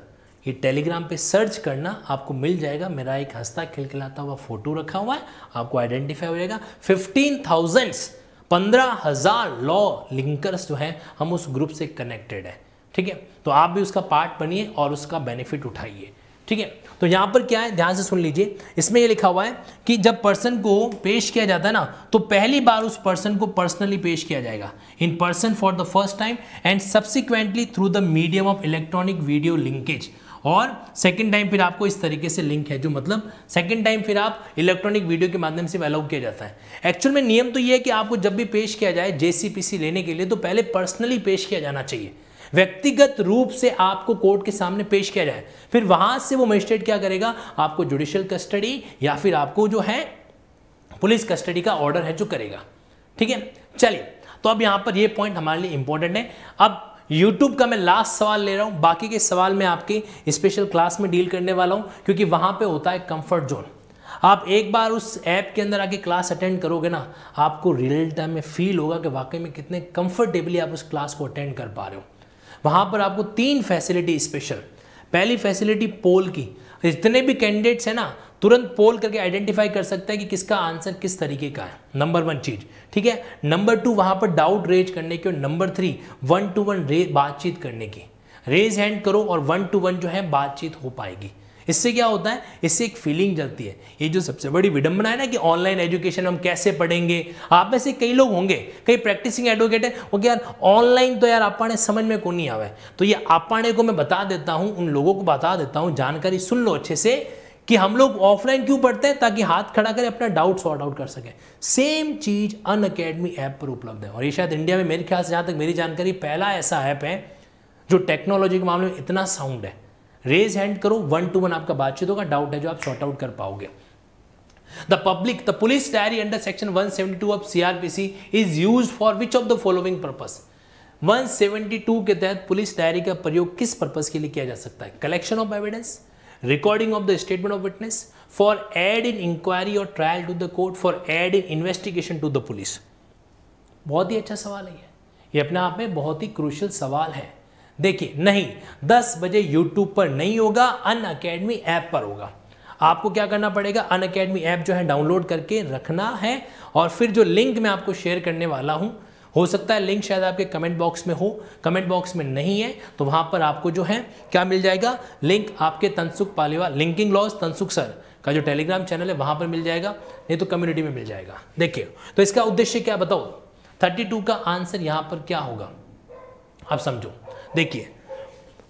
ये टेलीग्राम पे सर्च करना आपको मिल जाएगा मेरा एक हंसता खिलखिलाता हुआ फोटो रखा हुआ है आपको आइडेंटिफाई हो जाएगा फिफ्टीन थाउजेंड्स पंद्रह हज़ार लॉ लिंकर्स जो हैं हम उस ग्रुप से कनेक्टेड है ठीक है तो आप भी उसका पार्ट बनिए और उसका बेनिफिट उठाइए ठीक है तो यहां पर क्या है ध्यान से सुन लीजिए इसमें ये लिखा हुआ है कि जब पर्सन को पेश किया जाता है ना तो पहली बार उस पर्सन को पर्सनली पेश किया जाएगा in person for the first time and subsequently through the medium of electronic video linkage और सेकेंड टाइम फिर आपको इस तरीके से लिंक है जो मतलब सेकेंड टाइम फिर आप इलेक्ट्रॉनिक वीडियो के माध्यम से अलाउ किया जाता है एक्चुअल में नियम तो ये है कि आपको जब भी पेश किया जाए जेसीपीसी लेने के लिए तो पहले पर्सनली पेश किया जाना चाहिए व्यक्तिगत रूप से आपको कोर्ट के सामने पेश किया जाए फिर वहां से वो मजिस्ट्रेट क्या करेगा आपको जुडिशियल कस्टडी या फिर आपको जो है पुलिस कस्टडी का ऑर्डर है जो करेगा ठीक है चलिए तो अब यहां पर ये पॉइंट हमारे लिए इंपॉर्टेंट है अब यूट्यूब का मैं लास्ट सवाल ले रहा हूं बाकी के सवाल मैं आपके स्पेशल क्लास में डील करने वाला हूं क्योंकि वहां पे होता है कंफर्ट जोन आप एक बार उस ऐप के अंदर आके क्लास अटेंड करोगे ना आपको रियल टाइम में फील होगा कि वाकई में कितने कंफर्टेबली आप उस क्लास को अटेंड कर पा रहे हो वहाँ पर आपको तीन फैसिलिटी स्पेशल पहली फैसिलिटी पोल की जितने भी कैंडिडेट्स हैं ना तुरंत पोल करके आइडेंटिफाई कर सकते हैं कि किसका आंसर किस तरीके का है नंबर वन चीज ठीक है नंबर टू वहाँ पर डाउट रेज करने की और number three one two one रे बातचीत करने की रेज हैंड करो और वन टू वन जो है बातचीत हो पाएगी इससे क्या होता है इससे एक फीलिंग चलती है ये जो सबसे बड़ी विडंबना है ना कि ऑनलाइन एजुकेशन हम कैसे पढ़ेंगे आप में से कई लोग होंगे कई प्रैक्टिसिंग एडवोकेट है वो कि यार ऑनलाइन तो यार आपाने समझ में को नहीं आवा है तो ये आपाने को मैं बता देता हूँ उन लोगों को बता देता हूँ जानकारी सुन लो अच्छे से कि हम लोग ऑफलाइन क्यों पढ़ते हैं ताकि हाथ खड़ा करें अपना डाउट सॉर्ट आउट कर सकें सेम चीज़ अन अकेडमी ऐप पर उपलब्ध है और ये शायद इंडिया में मेरे ख्याल से जहाँ तक मेरी जानकारी पहला ऐसा ऐप है जो टेक्नोलॉजी के मामले में इतना साउंड है रेज हैंड करो वन टू वन आपका बातचीत होगा डाउट है जो आप सॉर्ट आउट कर पाओगे The public, the police diary under section 172 of CRPC is used for which of the following purpose? 172 के तहत पुलिस डायरी का प्रयोग किस पर्पज के लिए किया जा सकता है collection of evidence recording of the statement of witness for aid in inquiry और trial to the court for aid in investigation to the police बहुत ही अच्छा सवाल है ये अपने आप में बहुत ही क्रूशल सवाल है देखिए नहीं 10 बजे यूट्यूब पर नहीं होगा अन अकेडमी ऐप पर होगा आपको क्या करना पड़ेगा अन अकेडमी ऐप जो है डाउनलोड करके रखना है और फिर जो लिंक मैं आपको शेयर करने वाला हूं हो सकता है लिंक शायद आपके कमेंट बॉक्स में हो कमेंट बॉक्स में नहीं है तो वहां पर आपको जो है क्या मिल जाएगा लिंक आपके Tansukh Paleva linking laws Tansukh sir का जो टेलीग्राम चैनल है वहां पर मिल जाएगा नहीं तो कम्युनिटी में मिल जाएगा देखिए तो इसका उद्देश्य क्या बताओ 32 का आंसर यहां पर क्या होगा आप समझो देखिए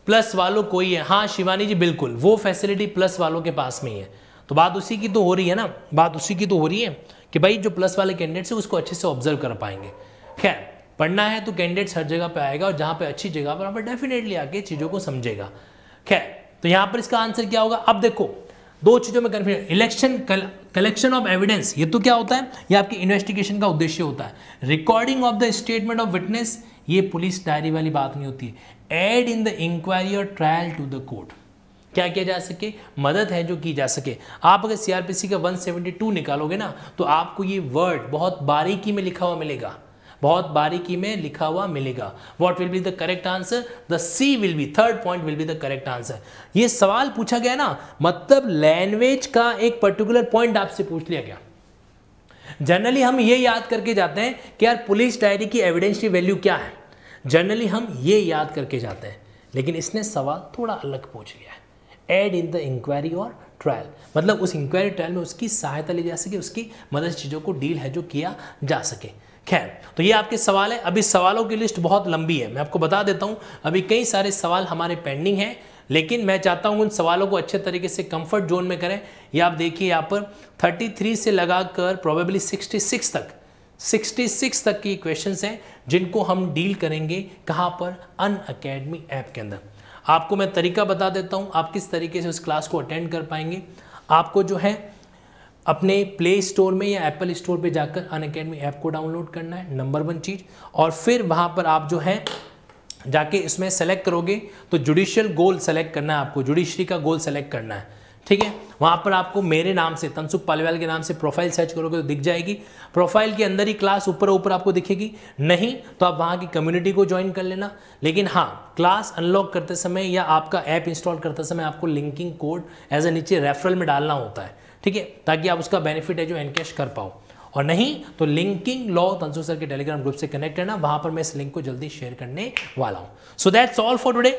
प्लस वालों कोई है हाँ शिवानी जी बिल्कुल वो फैसिलिटी प्लस वालों के पास में ही है तो बात उसी की तो हो रही है ना बात उसी की तो हो रही है कि भाई जो प्लस वाले कैंडिडेट्स हैं उसको अच्छे से ऑब्जर्व कर पाएंगे खैर पढ़ना है तो कैंडिडेट्स हर जगह पे आएगा और जहाँ पे अच्छी जगह पर वहाँ पर डेफिनेटली आके चीज़ों को समझेगा खैर तो यहाँ पर इसका आंसर क्या होगा अब देखो दो चीज़ों में confusion election collection of evidence ये तो क्या होता है ये आपकी इन्वेस्टिगेशन का उद्देश्य होता है recording of the statement of witness ये पुलिस डायरी वाली बात नहीं होती है एड इन द इंक्वायरी और ट्रायल टू द कोर्ट क्या किया जा सके मदद है जो की जा सके आप अगर सीआरपीसी का 172 निकालोगे ना तो आपको ये वर्ड बहुत बारीकी में लिखा हुआ मिलेगा बहुत बारीकी में लिखा हुआ मिलेगा what will be the correct answer the C will be third point will be the correct answer ये सवाल पूछा गया ना मतलब लैंग्वेज का एक पर्टिकुलर पॉइंट आपसे पूछ लिया गया जनरली हम ये याद करके जाते हैं कि यार पुलिस डायरी की एविडेंस की वैल्यू क्या है जनरली हम ये याद करके जाते हैं लेकिन इसने सवाल थोड़ा अलग पूछ लिया है एड इन द इंक्वायरी और ट्रायल मतलब उस इंक्वायरी ट्रायल में उसकी सहायता ली जा सके उसकी मदद चीज़ों को डील है जो किया जा सके खैर तो ये आपके सवाल है अभी सवालों की लिस्ट बहुत लंबी है मैं आपको बता देता हूँ अभी कई सारे सवाल हमारे पेंडिंग हैं लेकिन मैं चाहता हूँ उन सवालों को अच्छे तरीके से कंफर्ट जोन में करें ये आप देखिए यहाँ पर 33 से लगाकर प्रोबेबली 66 तक 66 तक की क्वेश्चंस हैं जिनको हम डील करेंगे कहाँ पर अन अकेडमी ऐप के अंदर आपको मैं तरीका बता देता हूँ आप किस तरीके से उस क्लास को अटेंड कर पाएंगे आपको जो है अपने प्ले स्टोर में या एप्पल स्टोर पे जाकर अन अकेडमी ऐप को डाउनलोड करना है नंबर वन चीज़ और फिर वहाँ पर आप जो है जाके इसमें सेलेक्ट करोगे तो जुडिशियल गोल सेलेक्ट करना है आपको जुडिशरी का गोल सेलेक्ट करना है ठीक है वहाँ पर आपको मेरे नाम से तनसुख पालीवाल के नाम से प्रोफाइल सर्च करोगे तो दिख जाएगी प्रोफाइल के अंदर ही क्लास ऊपर ऊपर आपको दिखेगी नहीं तो आप वहाँ की कम्युनिटी को ज्वाइन कर लेना लेकिन हाँ क्लास अनलॉक करते समय या आपका ऐप इंस्टॉल करते समय आपको लिंकिंग कोड एज ए नीचे रेफरल में डालना होता है ठीक है ताकि आप उसका बेनिफिट है जो एनकेश कर पाओ और नहीं तो लिंकिंग लॉ तंसू सर के टेलीग्राम ग्रुप से कनेक्ट है ना वहां पर मैं इस लिंक को जल्दी शेयर करने वाला हूँ so that's all for today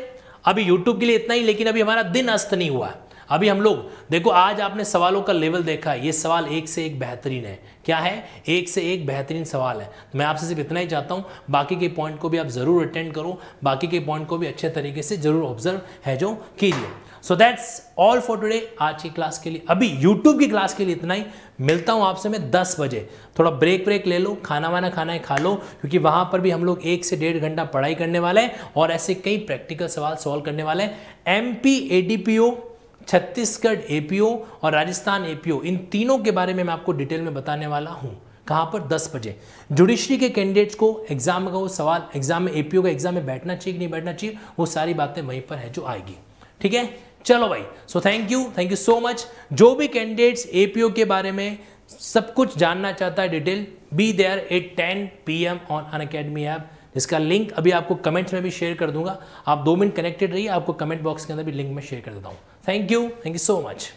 अभी यूट्यूब के लिए इतना ही लेकिन अभी हमारा दिन अस्त नहीं हुआ है अभी हम लोग देखो आज आपने सवालों का लेवल देखा ये सवाल एक से एक बेहतरीन है क्या है एक से एक बेहतरीन सवाल है तो मैं आपसे सिर्फ इतना ही चाहता हूँ बाकी के पॉइंट को भी आप ज़रूर अटेंड करो बाकी के पॉइंट को भी अच्छे तरीके से ज़रूर ऑब्जर्व है जो कीजिए so that's all for today आज की क्लास के लिए अभी यूट्यूब की क्लास के लिए इतना ही मिलता हूँ आपसे मैं दस बजे थोड़ा ब्रेक ब्रेक ले लो खाना वाना खाना है खा लो क्योंकि वहाँ पर भी हम लोग एक से डेढ़ घंटा पढ़ाई करने वाले हैं और ऐसे कई प्रैक्टिकल सवाल सॉल्व करने वाले हैं M P A D P O Chhattisgarh APO और राजस्थान एपीओ इन तीनों के बारे में मैं आपको डिटेल में बताने वाला हूँ कहाँ पर 10 बजे जुडिशरी के कैंडिडेट्स को एग्जाम का वो सवाल एग्जाम में एपीओ का एग्जाम में बैठना चाहिए कि नहीं बैठना चाहिए वो सारी बातें वहीं पर है जो आएगी ठीक है चलो भाई so thank you thank you so much जो भी कैंडिडेट्स एपीओ के बारे में सब कुछ जानना चाहता है detail be there at ten P M on Unacademy app इसका लिंक अभी आपको कमेंट्स में भी शेयर कर दूंगा आप दो मिनट कनेक्टेड रहिए आपको कमेंट बॉक्स के अंदर भी लिंक में शेयर कर देता हूँ thank you thank you so much